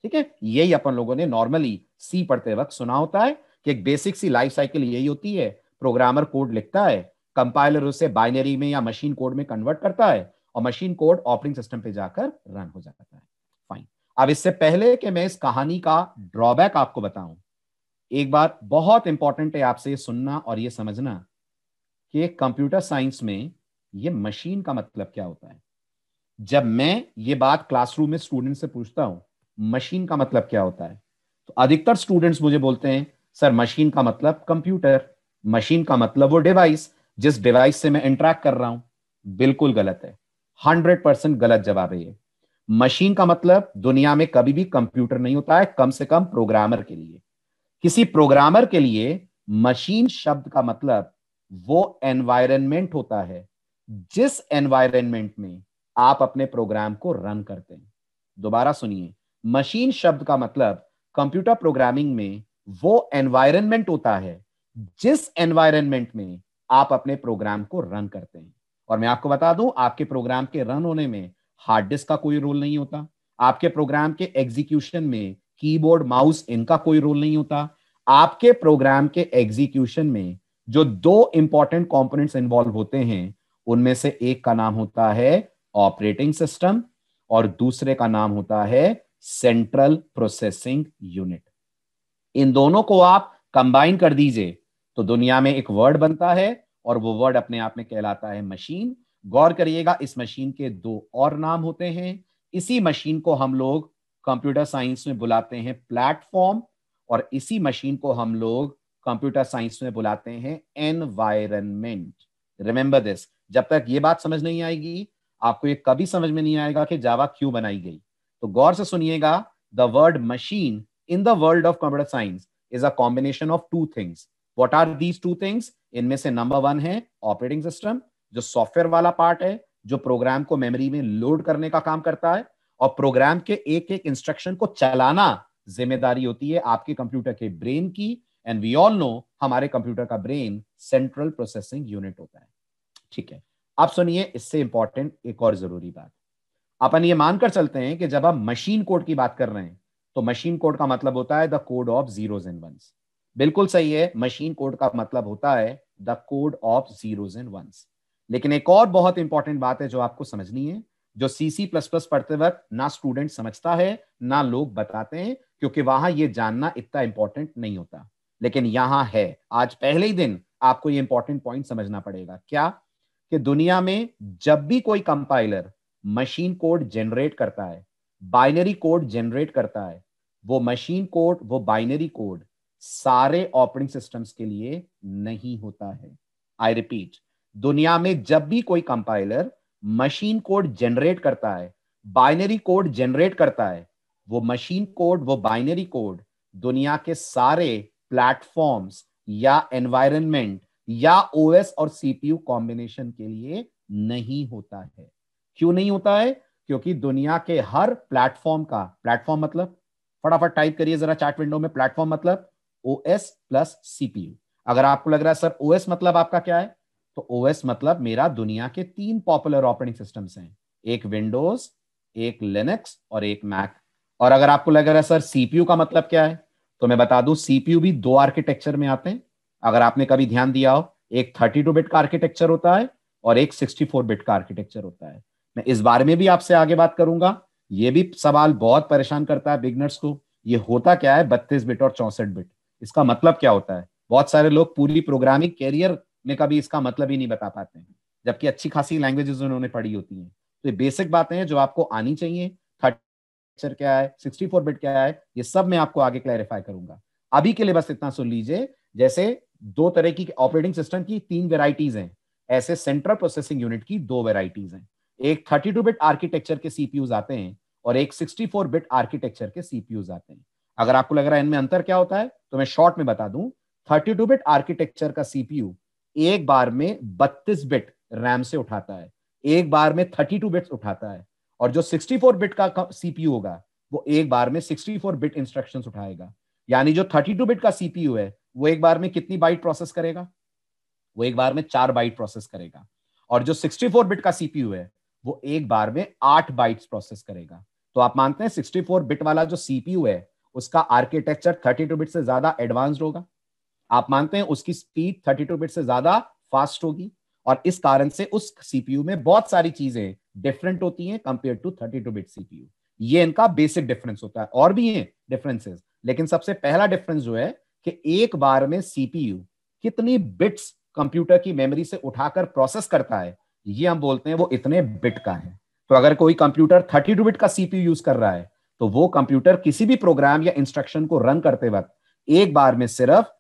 ठीक है यही अपन लोगों ने नॉर्मली सी पढ़ते वक्त सुना होता है कि एक बेसिक सी लाइफ साइकिल यही होती है प्रोग्रामर कोड लिखता है कंपाइलर उसे बाइनरी में या मशीन कोड में कन्वर्ट करता है और मशीन कोड ऑपरेटिंग सिस्टम पे जाकर रन हो जाता है फाइन अब इससे पहले कि मैं इस कहानी का ड्रॉबैक आपको बताऊं एक बात बहुत इंपॉर्टेंट है आपसे सुनना और ये समझना कि कंप्यूटर साइंस में ये मशीन का मतलब क्या होता है जब मैं ये बात क्लासरूम में स्टूडेंट से पूछता हूं मशीन का मतलब क्या होता है तो अधिकतर स्टूडेंट्स मुझे बोलते हैं सर मशीन का मतलब कंप्यूटर मशीन का मतलब वो डिवाइस जिस डिवाइस से मैं इंटरेक्ट कर रहा हूं बिल्कुल गलत है हंड्रेड परसेंट गलत जवाब है ये मशीन का मतलब दुनिया में कभी भी कंप्यूटर नहीं होता है कम से कम प्रोग्रामर के लिए किसी प्रोग्रामर के लिए मशीन शब्द का मतलब वो एनवायरनमेंट होता है जिस एनवायरनमेंट में आप अपने प्रोग्राम को रन करते हैं दोबारा सुनिए मशीन शब्द का मतलब कंप्यूटर प्रोग्रामिंग में वो एनवायरनमेंट होता है जिस एनवायरनमेंट में आप अपने प्रोग्राम को रन करते हैं और मैं आपको बता दूं आपके प्रोग्राम के रन होने में हार्ड डिस्क का कोई रोल नहीं होता आपके प्रोग्राम के एग्जीक्यूशन में कीबोर्ड माउस इनका कोई रोल नहीं होता आपके प्रोग्राम के एग्जीक्यूशन में जो दो इंपॉर्टेंट कॉम्पोनेंट इन्वॉल्व होते हैं उनमें से एक का नाम होता है ऑपरेटिंग सिस्टम और दूसरे का नाम होता है सेंट्रल प्रोसेसिंग यूनिट इन दोनों को आप कंबाइन कर दीजिए तो दुनिया में एक वर्ड बनता है और वो वर्ड अपने आप में कहलाता है मशीन गौर करिएगा इस मशीन के दो और नाम होते हैं इसी मशीन को हम लोग कंप्यूटर साइंस में बुलाते हैं प्लेटफॉर्म और इसी मशीन को हम लोग कंप्यूटर साइंस में बुलाते हैं एनवायरमेंट रिमेंबर दिस जब तक ये बात समझ नहीं आएगी आपको ये कभी समझ में नहीं आएगा कि जावा क्यों बनाई गई तो गौर से सुनिएगा the word machine in the world of computer science is a combination of two things what are these two things इनमें से नंबर वन है ऑपरेटिंग सिस्टम जो सॉफ्टवेयर वाला पार्ट है जो प्रोग्राम को मेमोरी में लोड करने का काम करता है और प्रोग्राम के एक एक इंस्ट्रक्शन को चलाना जिम्मेदारी होती है आपके कंप्यूटर के ब्रेन की एंड वी ऑल नो हमारे कंप्यूटर का ब्रेन सेंट्रल प्रोसेसिंग यूनिट होता है ठीक है आप सुनिए इससे इंपॉर्टेंट एक और जरूरी बात अपन ये मानकर चलते हैं कि जब आप मशीन कोड की बात कर रहे हैं तो मशीन कोड का मतलब होता है the code of zeros and ones बिल्कुल सही है मशीन कोड का मतलब होता है the code of zeros and ones लेकिन एक और बहुत इंपॉर्टेंट बात है जो आपको समझनी है जो सीसी प्लस प्लस पढ़ते वक्त ना स्टूडेंट समझता है ना लोग बताते हैं क्योंकि वहां ये जानना इतना इंपॉर्टेंट नहीं होता लेकिन यहां है आज पहले ही दिन आपको ये इंपॉर्टेंट पॉइंट समझना पड़ेगा क्या कि दुनिया में जब भी कोई कंपाइलर मशीन कोड जनरेट करता है बाइनरी कोड जनरेट करता है वो मशीन कोड वो बाइनरी कोड सारे ऑपरेटिंग सिस्टम्स के लिए नहीं होता है आई रिपीट दुनिया में जब भी कोई कंपाइलर मशीन कोड जनरेट करता है बाइनरी कोड जनरेट करता है वो मशीन कोड वो बाइनरी कोड दुनिया के सारे प्लेटफॉर्म्स या एनवायरनमेंट या ओएस और सीपीयू कॉम्बिनेशन के लिए नहीं होता है क्यों नहीं होता है क्योंकि दुनिया के हर प्लेटफॉर्म का प्लेटफॉर्म मतलब फटाफट टाइप करिए जरा चैट विंडो में प्लेटफॉर्म मतलब ओ एस प्लस सीपीयू अगर आपको लग रहा है सर ओ एस मतलब आपका क्या है तो ओ एस मतलब मेरा दुनिया के तीन पॉपुलर ऑपरेटिंग सिस्टम्स हैं एक विंडोज एक लिनक्स और एक मैक और अगर आपको लग रहा है सर सीपीयू का मतलब क्या है तो मैं बता दूं सीपीयू भी दो आर्किटेक्चर में आते हैं अगर आपने कभी ध्यान दिया हो एक 32 बिट का आर्किटेक्चर होता है और एक 64 बिट का आर्किटेक्चर होता है मैं इस बारे में भी आपसे आगे बात करूंगा ये भी सवाल बहुत परेशान करता है बिगनर्स को ये होता क्या है बत्तीस बिट और चौसठ बिट इसका मतलब क्या होता है बहुत सारे लोग पूरी प्रोग्रामिंग कैरियर में कभी इसका मतलब ही नहीं बता पाते हैं जबकि अच्छी खासी लैंग्वेजेस उन्होंने पढ़ी होती हैं तो ये बेसिक बातें हैं जो आपको आनी चाहिए थर्टर क्या है सिक्सटी फोर बिट क्या है ये सब मैं आपको आगे क्लैरिफाई करूंगा अभी के लिए बस इतना सुन लीजिए जैसे दो तरह की ऑपरेटिंग सिस्टम की तीन वेराइटीज हैं ऐसे सेंट्रल प्रोसेसिंग यूनिट की दो वेराइटीज हैं एक टू बिट आर्किटेक्चर के सीपीयूज आते हैं और एक फोर बिट आर्किटेक्चर के सीपीयूज आते हैं अगर आपको लग रहा है इनमें अंतर क्या होता है तो मैं शॉर्ट में बता दूं 32 बिट आर्किटेक्चर का सीपीयू एक बार में 32 बिट रैम से उठाता है एक बार में 32 बिट्स उठाता है और जो 64 बिट का सीपीयू होगा वो एक बार में 64 बिट इंस्ट्रक्शंस उठाएगा यानी जो 32 बिट का सीपीयू है वो एक बार में कितनी बाइट प्रोसेस करेगा वो एक बार में चार बाइट प्रोसेस करेगा और जो 64 बिट का सीपीयू है वो एक बार में आठ बाइट्स प्रोसेस करेगा तो आप मानते हैं 64 बिट वाला जो सीपीयू है उसका आर्किटेक्चर 32 बिट से ज्यादा एडवांस्ड होगा आप मानते हैं उसकी स्पीड 32 बिट से ज्यादा फास्ट होगी और इस कारण से उस सीपीयू में बहुत सारी चीजें डिफरेंट होती हैं कंपेयर टू 32 बिट सीपीयू ये इनका बेसिक डिफरेंस होता है और भी हैं डिफरेंसेस लेकिन सबसे पहला डिफरेंस जो है कि एक बार में सीपीयू कितनी बिट्स कंप्यूटर की मेमोरी से उठाकर प्रोसेस करता है ये हम बोलते हैं वो इतने बिट का है तो अगर कोई कंप्यूटर 32 बिट का सीपीयू यूज कर रहा है तो वो कंप्यूटर किसी भी प्रोग्राम या इंस्ट्रक्शन को रन करते वक्त एक बार में सिर्फ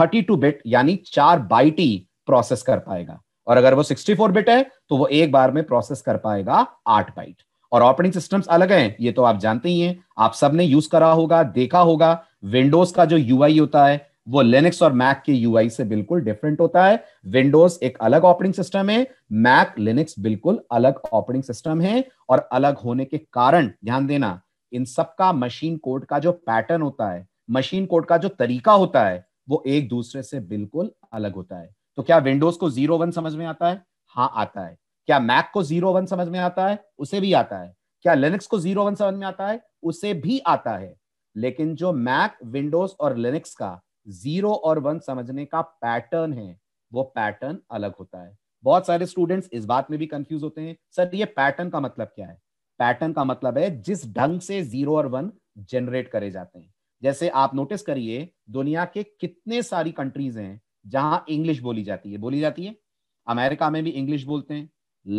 32 बिट यानी चार बाइट ही प्रोसेस कर पाएगा और अगर वो 64 बिट है तो वो एक बार में प्रोसेस कर पाएगा आठ बाइट और ऑपरेटिंग सिस्टम्स अलग हैं ये तो आप जानते ही हैं आप सबने यूज करा होगा देखा होगा विंडोज का जो यूआई होता है वो लिनक्स और मैक के यूआई से बिल्कुल डिफरेंट होता है विंडोज एक अलग ऑपरेटिंग सिस्टम है मैक लिनक्स बिल्कुल अलग ऑपरेटिंग सिस्टम है और अलग होने के कारण ध्यान देना इन सब का मशीन कोड का जो पैटर्न होता है मशीन कोड का जो तरीका होता है वो एक दूसरे से बिल्कुल अलग होता है तो क्या विंडोज को जीरो वन समझ में आता है हाँ आता है क्या मैक को जीरो वन समझ में आता है उसे भी आता है क्या लिनक्स को जीरो वन समझ में आता है उसे भी आता है लेकिन जो मैक विंडोज और लिनक्स का जीरो और वन समझने का पैटर्न है वो पैटर्न अलग होता है बहुत सारे स्टूडेंट्स इस बात में भी कंफ्यूज होते हैं सर ये पैटर्न का मतलब क्या है पैटर्न का मतलब है जिस ढंग से जीरो और वन जनरेट करे जाते हैं जैसे आप नोटिस करिए दुनिया के कितने सारी कंट्रीज हैं जहां इंग्लिश बोली जाती है बोली जाती है अमेरिका में भी इंग्लिश बोलते हैं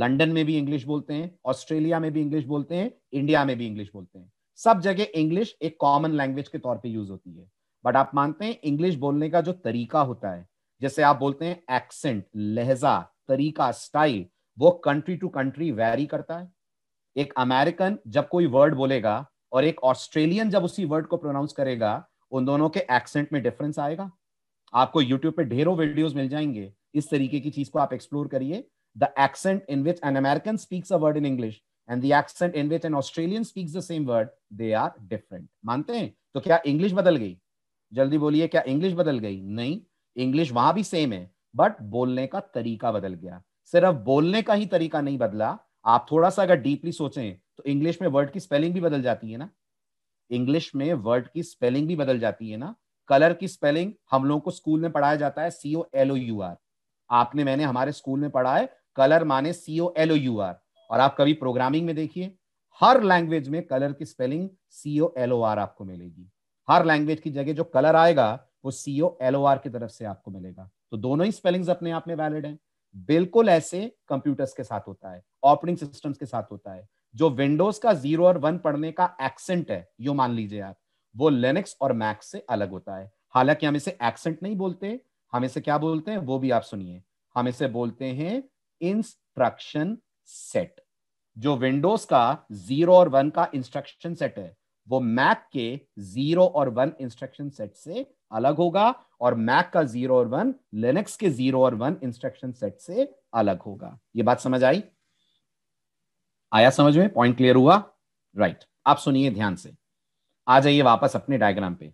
लंडन में भी इंग्लिश बोलते हैं ऑस्ट्रेलिया में भी इंग्लिश बोलते हैं इंडिया में भी इंग्लिश बोलते हैं सब जगह इंग्लिश एक कॉमन लैंग्वेज के तौर पे यूज होती है बट आप मानते हैं इंग्लिश बोलने का जो तरीका होता है जैसे आप बोलते हैं एक्सेंट लहजा तरीका स्टाइल वो कंट्री टू कंट्री वेरी करता है एक अमेरिकन जब कोई वर्ड बोलेगा और एक ऑस्ट्रेलियन जब उसी वर्ड को प्रोनाउंस करेगा उन दोनों के एक्सेंट में डिफरेंस आएगा आपको यूट्यूब पे ढेरों वीडियोस मिल जाएंगे इस तरीके की चीज को आप एक्सप्लोर करिए the accent in which an American speaks a word in English and the accent in which an Australian speaks the same word they are different मानते हैं तो क्या इंग्लिश बदल गई जल्दी बोलिए क्या इंग्लिश बदल गई नहीं इंग्लिश वहां भी सेम है बट बोलने का तरीका बदल गया सिर्फ बोलने का ही तरीका नहीं बदला आप थोड़ा सा अगर डीपली सोचें तो इंग्लिश में वर्ड की स्पेलिंग भी बदल जाती है ना इंग्लिश में वर्ड की स्पेलिंग भी बदल जाती है ना कलर की स्पेलिंग हम लोगों को स्कूल में पढ़ाया जाता है C O L O U R आपने मैंने हमारे स्कूल में पढ़ा है कलर माने C O L O U R और आप कभी प्रोग्रामिंग में देखिए हर लैंग्वेज में कलर की spelling C O L O R आपको मिलेगी हर लैंग्वेज की जगह जो कलर आएगा वो सीओ एलओ आर की तरफ से आपको मिलेगा तो दोनों ही स्पेलिंग्स अपने आप में वैलिड हैं बिल्कुल ऐसे कंप्यूटर्स के साथ होता है ऑपरेटिंग सिस्टम्स के साथ होता है जो विंडोज का जीरो और वन पढ़ने का एक्सेंट है यो मान लीजिए आप वो लेनेक्स और मैक्स से अलग होता है हालांकि हम इसे एक्सेंट नहीं बोलते हम इसे क्या बोलते हैं वो भी आप सुनिए हम इसे बोलते हैं इंस्ट्रक्शन सेट जो विंडोज का जीरो और वन का इंस्ट्रक्शन सेट है वो मैक के जीरो और वन इंस्ट्रक्शन सेट से अलग होगा और मैक का जीरो और वन लिनक्स के जीरो और वन इंस्ट्रक्शन सेट से अलग होगा ये बात समझ आई आया समझ में पॉइंट क्लियर हुआ राइट right. आप सुनिए ध्यान से आ जाइए वापस अपने डायग्राम पे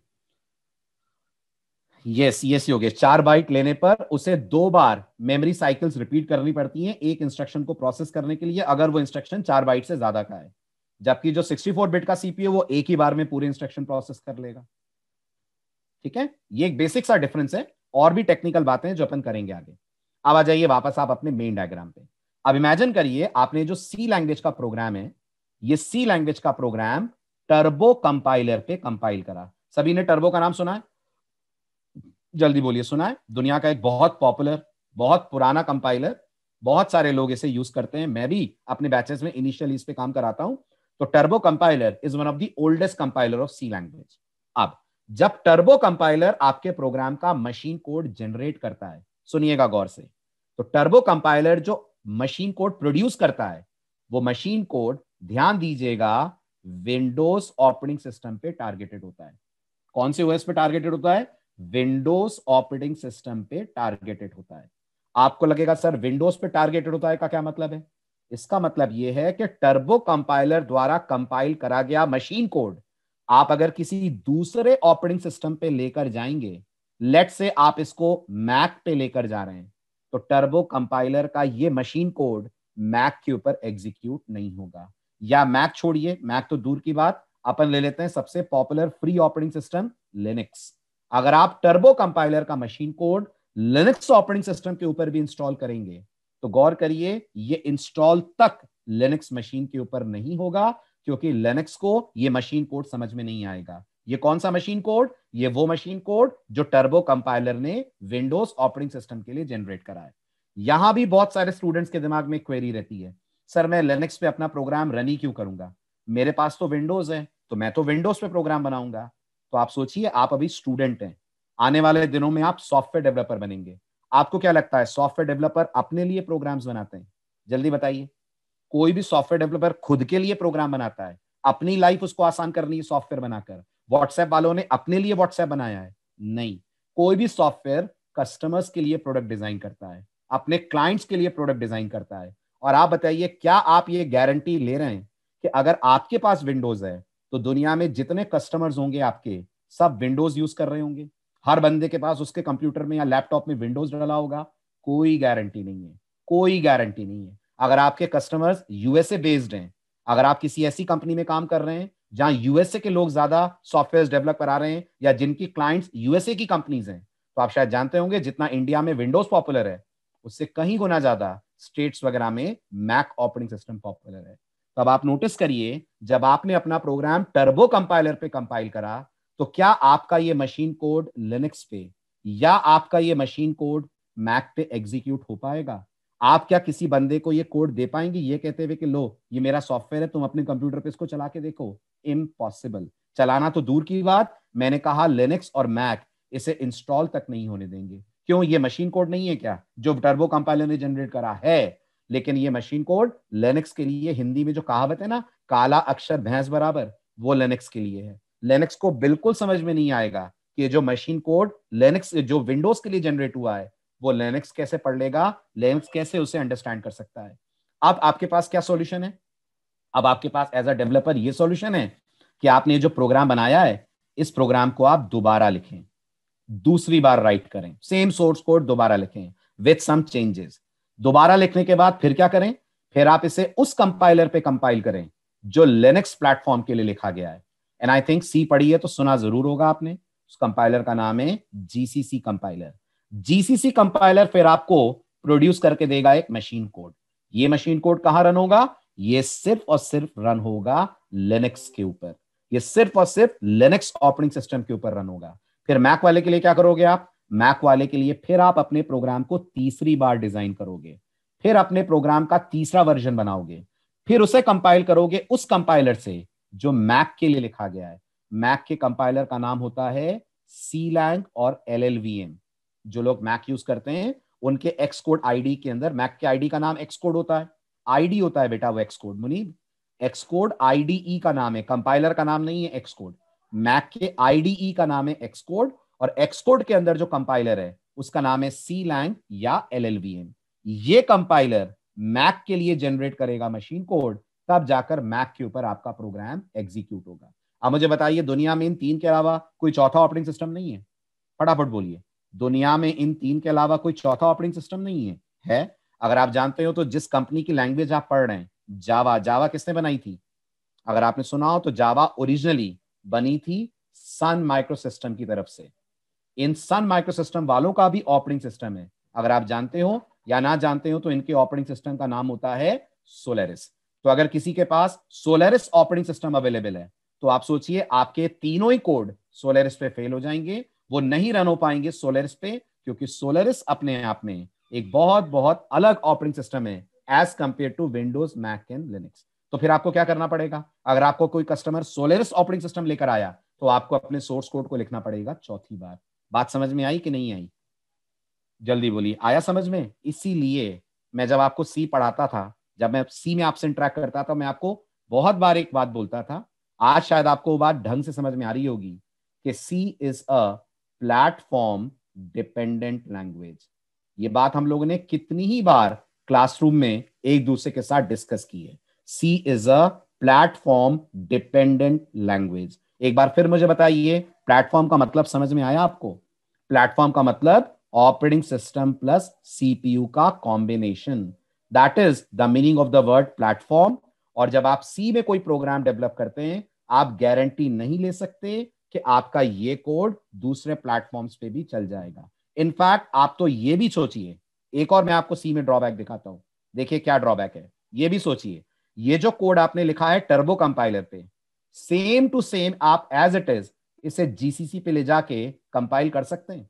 यस यस योगेश चार बाइट लेने पर उसे दो बार मेमोरी साइकिल्स रिपीट करनी पड़ती हैं एक इंस्ट्रक्शन को प्रोसेस करने के लिए अगर वो इंस्ट्रक्शन चार बाइट से ज्यादा का है जबकि जो 64 बिट का सीपीयू वो एक ही बार में पूरे इंस्ट्रक्शन प्रोसेस कर लेगा ठीक है ये एक बेसिक सा डिफरेंस है और भी टेक्निकल बातें जो अपन करेंगे आगे अब आ जाइए वापस आप अपने मेन डायग्राम पे अब इमेजिन करिए आपने जो सी लैंग्वेज का प्रोग्राम है ये सी लैंग्वेज का प्रोग्राम टर्बो कंपाइलर पे कंपाइल करा सभी ने टर्बो का नाम सुना है जल्दी बोलिए सुना है दुनिया का एक बहुत पॉपुलर बहुत पुराना कंपाइलर बहुत सारे लोग इसे यूज करते हैं मैं भी अपने बैचेस में इनिशियल इस पे काम कराता हूं तो Turbo compiler is one of the oldest compiler of C language अब जब टर्बो कंपाइलर आपके प्रोग्राम का मशीन कोड जनरेट करता है सुनिएगा गौर से तो टर्बो कंपाइलर जो मशीन कोड प्रोड्यूस करता है वो मशीन कोड ध्यान दीजिएगा विंडोज ऑपरेटिंग सिस्टम पे टारगेटेड होता है कौन से ओएस पे टारगेटेड होता है विंडोज ऑपरेटिंग सिस्टम पे टारगेटेड होता है आपको लगेगा सर विंडोज पे टारगेटेड होता है का क्या मतलब है इसका मतलब यह है कि टर्बो कंपाइलर द्वारा कंपाइल करा गया मशीन कोड आप अगर किसी दूसरे ऑपरेटिंग सिस्टम पे लेकर जाएंगे लेट से आप इसको मैक पे लेकर जा रहे हैं तो टर्बो कंपाइलर का ये मशीन कोड मैक के ऊपर एग्जीक्यूट नहीं होगा या मैक छोड़िए मैक तो दूर की बात अपन ले लेते हैं सबसे popular free operating system Linux अगर आप टर्बो कंपाइलर का machine code Linux operating system के ऊपर भी इंस्टॉल करेंगे तो गौर करिए ये इंस्टॉल तक लेनेक्स मशीन के ऊपर नहीं होगा क्योंकि लेनेक्स को ये मशीन कोड समझ में नहीं आएगा ये कौन सा मशीन कोड ये वो मशीन कोड जो टर्बो कंपाइलर ने विंडोज ऑपरेटिंग सिस्टम के लिए जनरेट करा है यहां भी बहुत सारे स्टूडेंट्स के दिमाग में क्वेरी रहती है सर मैं लेनेक्स पे अपना प्रोग्राम रन ही क्यों करूंगा मेरे पास तो विंडोज है तो मैं तो विंडोज पे प्रोग्राम बनाऊंगा तो आप सोचिए आप अभी स्टूडेंट हैं आने वाले दिनों में आप सॉफ्टवेयर डेवलपर बनेंगे आपको क्या लगता है सॉफ्टवेयर डेवलपर अपने लिए प्रोग्राम्स बनाते हैं जल्दी बताइए कोई भी सॉफ्टवेयर डेवलपर खुद के लिए प्रोग्राम बनाता है अपनी लाइफ उसको आसान करनी है सॉफ्टवेयर बनाकर व्हाट्सएप वालों ने अपने लिए व्हाट्सएप बनाया है नहीं कोई भी सॉफ्टवेयर कस्टमर्स के लिए प्रोडक्ट डिजाइन करता है अपने क्लाइंट्स के लिए प्रोडक्ट डिजाइन करता है और आप बताइए क्या आप ये गारंटी ले रहे हैं कि अगर आपके पास विंडोज है तो दुनिया में जितने कस्टमर्स होंगे आपके सब विंडोज यूज कर रहे होंगे हर बंदे के पास उसके कंप्यूटर में या लैपटॉप में विंडोज डाला होगा कोई गारंटी नहीं है कोई गारंटी नहीं है अगर आपके कस्टमर्स यूएसए बेस्ड हैं अगर आप किसी ऐसी कंपनी में काम कर रहे हैं जहां यूएसए के लोग ज्यादा सॉफ्टवेयर डेवलप करा रहे हैं या जिनकी क्लाइंट्स यूएसए की कंपनीज हैं तो आप शायद जानते होंगे जितना इंडिया में विंडोज पॉपुलर है उससे कहीं गुना ज्यादा स्टेट्स वगैरह में मैक ऑपरेटिंग सिस्टम पॉपुलर है तब आप नोटिस करिए जब आपने अपना प्रोग्राम टर्बो कंपाइलर पे कंपाइल करा तो क्या आपका ये मशीन कोड लिनक्स पे या आपका ये मशीन कोड मैक पे एग्जीक्यूट हो पाएगा आप क्या किसी बंदे को ये कोड दे पाएंगे ये कहते हुए कि लो ये मेरा सॉफ्टवेयर है तुम अपने कंप्यूटर पे इसको चला के देखो इम्पॉसिबल चलाना तो दूर की बात मैंने कहा लिनक्स और मैक इसे इंस्टॉल तक नहीं होने देंगे क्यों ये मशीन कोड नहीं है क्या जो टर्बो कंपाइलर ने जनरेट करा है लेकिन ये मशीन कोड लेनिक्स के लिए हिंदी में जो कहावत है ना काला अक्षर भैंस बराबर वो लेनिक्स के लिए है लेनेक्स को बिल्कुल समझ में नहीं आएगा कि जो मशीन कोड लेनेक्स जो विंडोज के लिए जनरेट हुआ है वो लेनेक्स कैसे पढ़ लेगा लेनेक्स कैसे उसे अंडरस्टैंड कर सकता है अब आपके पास क्या सॉल्यूशन है अब आपके पास एज अ डेवलपर ये सॉल्यूशन है कि आपने जो प्रोग्राम बनाया है इस प्रोग्राम को आप दोबारा लिखें दूसरी बार राइट करें सेम सोर्स कोड दोबारा लिखें विथ सम चेंजेस दोबारा लिखने के बाद फिर क्या करें फिर आप इसे उस कंपाइलर पे कंपाइल करें जो लेनेक्स प्लेटफॉर्म के लिए लिखा गया है एंड आई थिंक सी पढ़ी है तो सुना जरूर होगा आपने उस कंपाइलर का नाम है जीसीसी कंपाइलर जीसीसी कंपाइलर फिर आपको प्रोड्यूस करके देगा एक मशीन कोड ये मशीन कोड कहां रन होगा ये सिर्फ और सिर्फ रन होगा लिनक्स के ऊपर ये सिर्फ और सिर्फ लिनक्स ऑपरेटिंग सिस्टम के ऊपर रन होगा फिर मैक वाले के लिए क्या करोगे आप मैक वाले के लिए फिर आप अपने प्रोग्राम को तीसरी बार डिजाइन करोगे फिर अपने प्रोग्राम का तीसरा वर्जन बनाओगे फिर उसे कंपाइल करोगे उस कंपाइलर से जो मैक के लिए लिखा गया है मैक के कंपाइलर का नाम होता है सी लैंग और एल जो लोग मैक यूज करते हैं उनके एक्स कोड आईडी के अंदर मैक के आईडी का नाम एक्स कोड होता है आईडी होता है बेटा वो Xcode Munib Xcode IDE का नाम है कंपाइलर का नाम नहीं है एक्स कोड मैक के आईडी e का नाम है एक्स कोड और एक्स कोड के अंदर जो कंपाइलर है उसका नाम है सी लैंग या एल ये कंपाइलर मैक के लिए जनरेट करेगा मशीन कोड तब जाकर मैक के ऊपर आपका प्रोग्राम एग्जीक्यूट होगा अब मुझे बताइए दुनिया में इन तीन के अलावा कोई चौथा ऑपरेटिंग सिस्टम नहीं है फटाफट बोलिए दुनिया में इन तीन के अलावा कोई चौथा ऑपरेटिंग सिस्टम नहीं है है अगर आप जानते हो तो जिस कंपनी की लैंग्वेज आप पढ़ रहे हैं जावा जावा किसने बनाई थी अगर आपने सुना हो तो जावा ओरिजिनली बनी थी सन माइक्रोसिस्टम की तरफ से इन सन माइक्रोसिस्टम वालों का भी ऑपरेटिंग सिस्टम है अगर आप जानते हो या ना जानते हो तो इनके ऑपरेटिंग सिस्टम का नाम होता है सोलरिस तो अगर किसी के पास सोलरिस ऑपरेटिंग सिस्टम अवेलेबल है तो आप सोचिए आपके तीनों ही कोड सोलरिस पे फेल हो जाएंगे वो नहीं रन हो पाएंगे सोलरिस पे क्योंकि सोलरिस अपने आप में एक बहुत बहुत अलग ऑपरेटिंग सिस्टम है as compare to Windows Mac and Linux तो फिर आपको क्या करना पड़ेगा अगर आपको कोई कस्टमर सोलरिस ऑपरेटिंग सिस्टम लेकर आया तो आपको अपने सोर्स कोड को लिखना पड़ेगा चौथी बार बात समझ में आई कि नहीं आई जल्दी बोलिए आया समझ में इसीलिए मैं जब आपको सी पढ़ाता था जब मैं सी में आपसे इंटरेक्ट करता था मैं आपको बहुत बार एक बात बोलता था आज शायद आपको वो बात ढंग से समझ में आ रही होगी कि C is a platform dependent language ये बात हम लोगों ने कितनी ही बार क्लासरूम में एक दूसरे के साथ डिस्कस की है C is a platform dependent language एक बार फिर मुझे बताइए प्लेटफॉर्म का मतलब समझ में आया आपको प्लेटफॉर्म का मतलब ऑपरेटिंग सिस्टम प्लस सीपीयू का combination that is the meaning of the word platform और जब आप सी में कोई प्रोग्राम डेवलप करते हैं आप गारंटी नहीं ले सकते कि आपका ये कोड दूसरे प्लेटफॉर्म्स पे भी चल जाएगा इनफैक्ट आप तो ये भी सोचिए एक और मैं आपको सी में ड्रॉबैक दिखाता हूं देखिए क्या ड्रॉबैक है ये भी सोचिए ये जो कोड आपने लिखा है टर्बो कंपाइलर पे सेम टू सेम आप एज इट इज इसे जीसीसी पे ले जाके कंपाइल कर सकते हैं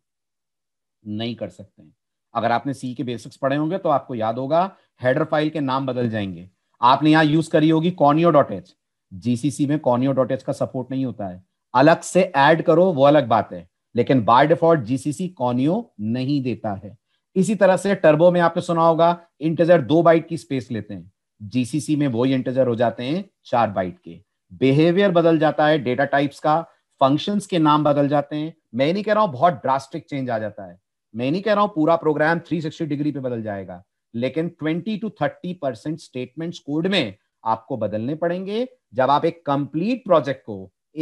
नहीं कर सकते हैं अगर आपने सी के बेसिक्स पढ़े होंगे तो आपको याद होगा हेडर फाइल के नाम बदल जाएंगे आपने यहाँ यूज करी होगी कॉनियो डॉट एच जीसीसी में कॉनियो डॉट एच का सपोर्ट नहीं होता है अलग से ऐड करो वो अलग बात है लेकिन बाय डिफॉल्ट जीसीसी कॉनियो नहीं देता है इसी तरह से टर्बो में आपने सुना होगा इंटेजर दो बाइट की स्पेस लेते हैं जीसीसी में ही इंटेजर हो जाते हैं चार बाइट के बिहेवियर बदल जाता है डेटा टाइप्स का फंक्शंस के नाम बदल जाते हैं मैं नहीं कह रहा हूं बहुत ड्रास्टिक चेंज आ जाता है मैं नहीं कह रहा हूं पूरा प्रोग्राम 360 डिग्री पे बदल जाएगा लेकिन 20 टू 30 परसेंट स्टेटमेंट कोड में आपको बदलने पड़ेंगे जब आप एक कंप्लीट प्रोजेक्ट को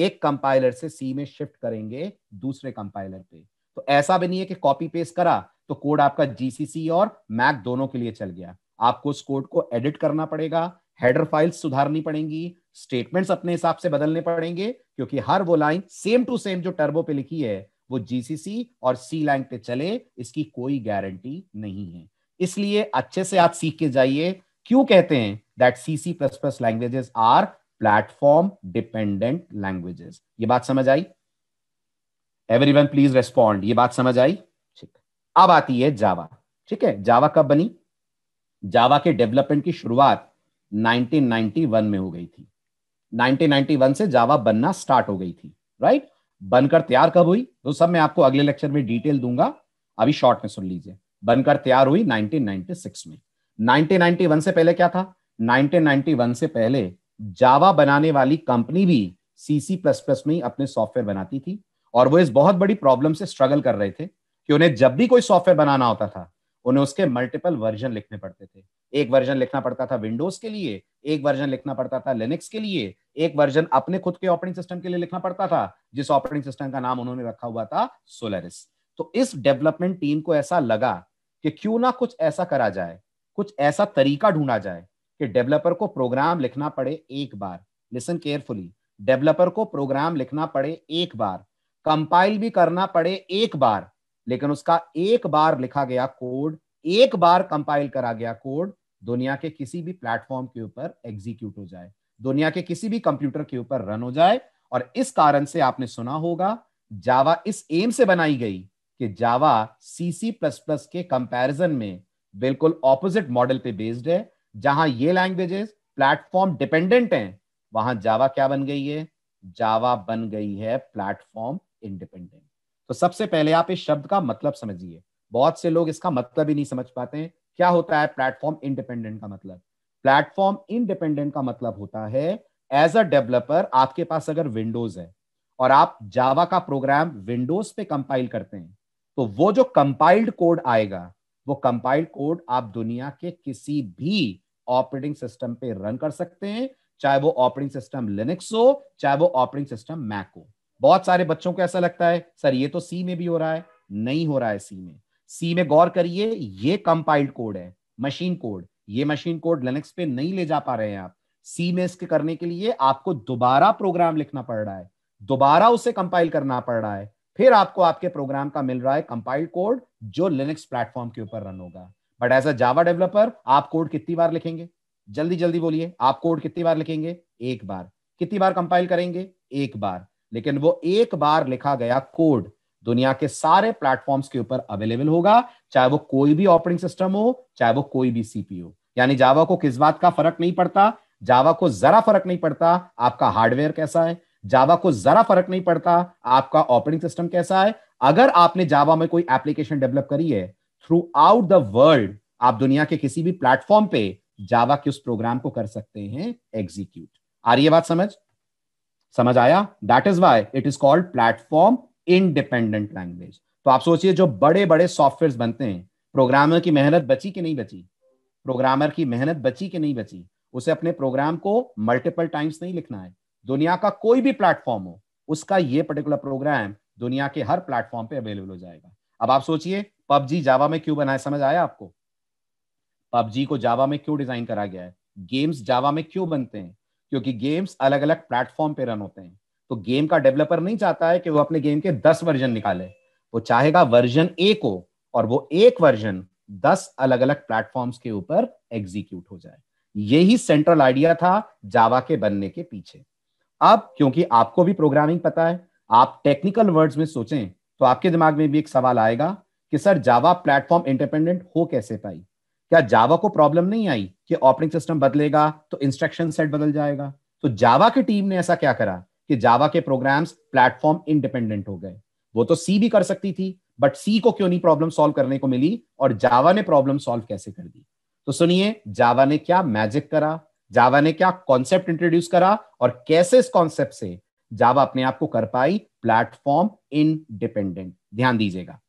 एक कंपाइलर से सी में शिफ्ट करेंगे दूसरे कंपाइलर पे तो ऐसा भी नहीं है कि कॉपी पेस्ट करा तो कोड आपका जीसीसी और मैक दोनों के लिए चल गया आपको उस कोड को एडिट करना पड़ेगा हेडर फाइल्स सुधारनी पड़ेंगी स्टेटमेंट्स अपने हिसाब से बदलने पड़ेंगे क्योंकि हर वो लाइन सेम टू सेम जो टर्बो पे लिखी है वो जीसीसी और सी लैंग पे चले इसकी कोई गारंटी नहीं है इसलिए अच्छे से आप सीख के जाइए क्यों कहते हैं that C C plus plus languages are platform dependent languages ये बात समझ आई एवरी वन प्लीज रेस्पॉन्ड ये बात समझ आई ठीक अब आती है जावा ठीक है जावा कब बनी जावा के डेवलपमेंट की शुरुआत 1991 में हो गई थी 1991 से जावा बनना स्टार्ट हो गई थी राइट बनकर तैयार कब हुई तो सब मैं आपको अगले लेक्चर में डिटेल दूंगा अभी शॉर्ट में सुन लीजिए बनकर तैयार हुई 1996 में 1991 से पहले क्या था 1991 से पहले जावा बनाने वाली कंपनी भी सीसी प्लस प्लस में ही अपने सॉफ्टवेयर बनाती थी और वो इस बहुत बड़ी प्रॉब्लम से स्ट्रगल कर रहे थे कि उन्हें जब भी कोई सॉफ्टवेयर बनाना होता था उन्हें उसके मल्टीपल वर्जन लिखने पड़ते थे एक वर्जन लिखना पड़ता था विंडोज के लिए एक वर्जन लिखना पड़ता था लिनक्स के लिए एक वर्जन अपने खुद के ऑपरेटिंग सिस्टम के लिए लिखना पड़ता था जिस ऑपरेटिंग सिस्टम का नाम उन्होंने रखा हुआ था सोलरिस तो इस डेवलपमेंट टीम को ऐसा लगा कि क्यों ना कुछ ऐसा करा जाए कुछ ऐसा तरीका ढूंढा जाए कि डेवलपर को प्रोग्राम लिखना पड़े एक बार लिसन केयरफुली डेवलपर को प्रोग्राम लिखना पड़े एक बार कंपाइल भी करना पड़े एक बार लेकिन उसका एक बार लिखा गया कोड एक बार कंपाइल करा गया कोड दुनिया के किसी भी प्लेटफॉर्म के ऊपर एग्जीक्यूट हो जाए दुनिया के किसी भी कंप्यूटर के ऊपर रन हो जाए और इस कारण से आपने सुना होगा जावा इस एम से बनाई गई कि जावा सीसी प्लस प्लस के कंपैरिजन में बिल्कुल ऑपोजिट मॉडल पे बेस्ड है जहां ये लैंग्वेजेस प्लेटफॉर्म डिपेंडेंट हैं वहां जावा क्या बन गई है जावा बन गई है प्लेटफॉर्म इंडिपेंडेंट तो सबसे पहले आप इस शब्द का मतलब समझिए बहुत से लोग इसका मतलब ही नहीं समझ पाते हैं क्या होता है प्लेटफॉर्म इंडिपेंडेंट का मतलब प्लेटफॉर्म इंडिपेंडेंट का मतलब होता है एज अ डेवलपर आपके पास अगर विंडोज है और आप जावा का प्रोग्राम विंडोज पे कंपाइल करते हैं तो वो जो कंपाइल्ड कोड आएगा वो कंपाइल्ड कोड आप दुनिया के किसी भी ऑपरेटिंग सिस्टम पे रन कर सकते हैं चाहे वो ऑपरेटिंग सिस्टम लिनक्स हो चाहे वो ऑपरेटिंग सिस्टम मैक हो बहुत सारे बच्चों को ऐसा लगता है सर ये तो सी में भी हो रहा है नहीं हो रहा है सी में सी में गौर करिए ये कंपाइल्ड कोड है मशीन कोड ये मशीन कोड लिनक्स पे नहीं ले जा पा रहे हैं आप सी में इसके करने के लिए आपको दोबारा प्रोग्राम लिखना पड़ रहा है दोबारा उसे कंपाइल करना पड़ रहा है फिर आपको आपके प्रोग्राम का मिल रहा है कंपाइल्ड कोड जो लिनक्स प्लेटफॉर्म के ऊपर रन होगा but as a Java developer आप कोड कितनी बार लिखेंगे जल्दी जल्दी बोलिए आप कोड कितनी बार लिखेंगे एक बार कितनी बार कंपाइल करेंगे एक बार लेकिन वो एक बार लिखा गया कोड दुनिया के सारे प्लेटफॉर्म्स के ऊपर अवेलेबल होगा चाहे वो कोई भी ऑपरेटिंग सिस्टम हो चाहे वो कोई भी सीपी हो यानी जावा को किस बात का फर्क नहीं पड़ता जावा को जरा फर्क नहीं पड़ता आपका हार्डवेयर कैसा है जावा को जरा फर्क नहीं पड़ता आपका ऑपरेटिंग सिस्टम कैसा है अगर आपने जावा में कोई एप्लीकेशन डेवलप करी है थ्रू आउट द वर्ल्ड आप दुनिया के किसी भी प्लेटफॉर्म पे जावा के उस प्रोग्राम को कर सकते हैं एग्जीक्यूट आ रही है बात समझ समझ आया that is why it is called platform independent language तो आप सोचिए जो बड़े बड़े सॉफ्टवेयर बनते हैं प्रोग्रामर की मेहनत बची कि नहीं बची प्रोग्रामर की मेहनत बची कि नहीं बची उसे अपने प्रोग्राम को मल्टीपल टाइम्स नहीं लिखना है दुनिया का कोई भी प्लेटफॉर्म हो उसका ये पर्टिकुलर प्रोग्राम दुनिया के हर प्लेटफॉर्म पे अवेलेबल हो जाएगा अब आप सोचिए पबजी जावा में क्यों बनाया समझ आया आपको पबजी को जावा में क्यों डिजाइन करा गया है गेम्स जावा में क्यों बनते हैं क्योंकि गेम्स अलग अलग प्लेटफॉर्म पे रन होते हैं तो गेम का डेवलपर नहीं चाहता है कि वो अपने गेम के दस वर्जन निकाले वो चाहेगा वर्जन ए को और वो एक वर्जन दस अलग अलग प्लेटफॉर्म्स के ऊपर एग्जीक्यूट हो जाए यही सेंट्रल आइडिया था जावा के बनने के पीछे अब क्योंकि आपको भी प्रोग्रामिंग पता है आप टेक्निकल वर्ड्स में सोचें तो आपके दिमाग में भी एक सवाल आएगा कि सर जावा प्लेटफॉर्म इंडिपेंडेंट हो कैसे पाई क्या जावा को प्रॉब्लम नहीं आई कि ऑपरेटिंग सिस्टम बदलेगा तो इंस्ट्रक्शन सेट बदल जाएगा तो जावा की टीम ने ऐसा क्या करा कि जावा के प्रोग्राम्स प्लेटफॉर्म इंडिपेंडेंट हो गए वो तो सी भी कर सकती थी बट सी को क्यों नहीं प्रॉब्लम सॉल्व करने को मिली और जावा ने प्रॉब्लम सॉल्व कैसे कर दी तो सुनिए जावा ने क्या मैजिक करा जावा ने क्या कॉन्सेप्ट इंट्रोड्यूस करा और कैसे इस कॉन्सेप्ट से जावा अपने आप को कर पाई प्लेटफॉर्म इनडिपेंडेंट ध्यान दीजिएगा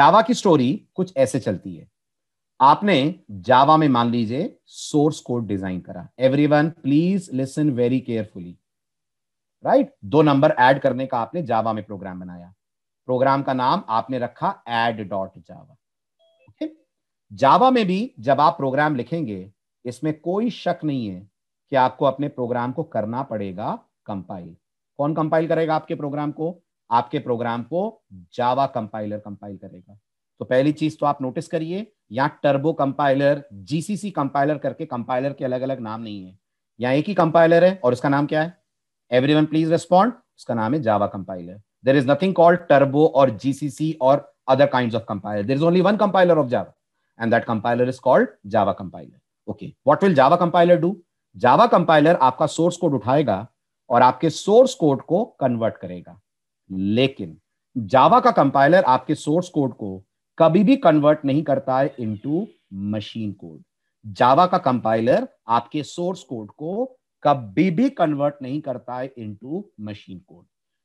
जावा की स्टोरी कुछ ऐसे चलती है आपने जावा में मान लीजिए सोर्स कोड डिजाइन करा everyone please listen very carefully right दो नंबर ऐड करने का आपने जावा में प्रोग्राम बनाया प्रोग्राम का नाम आपने रखा एड डॉट जावा जावा में भी जब आप प्रोग्राम लिखेंगे इसमें कोई शक नहीं है कि आपको अपने प्रोग्राम को करना पड़ेगा कंपाइल कौन कंपाइल करेगा आपके प्रोग्राम को आपके प्रोग्राम को जावा कंपाइलर कंपाइल करेगा तो पहली चीज तो आप नोटिस करिए यहाँ टर्बो कंपाइलर जीसीसी कंपाइलर करके कंपाइलर के अलग अलग नाम नहीं है यहाँ एक ही कंपाइलर है और उसका नाम क्या है एवरी वन प्लीज रेस्पॉन्ड उसका नाम है Java compiler there is nothing called turbo और जीसीसी और other kind of compiler there is only one compiler of Java and that compiler is called Java compiler okay what will Java compiler do Java compiler आपका source code उठाएगा और आपके source code को convert करेगा लेकिन जावा का compiler आपके source code को कभी भी कन्वर्ट नहीं करता है इनटू मशीन कोड जावा का कंपाइलर आपके सोर्स कोड को कभी भी कन्वर्ट नहीं करता है इनटू मशीन कोड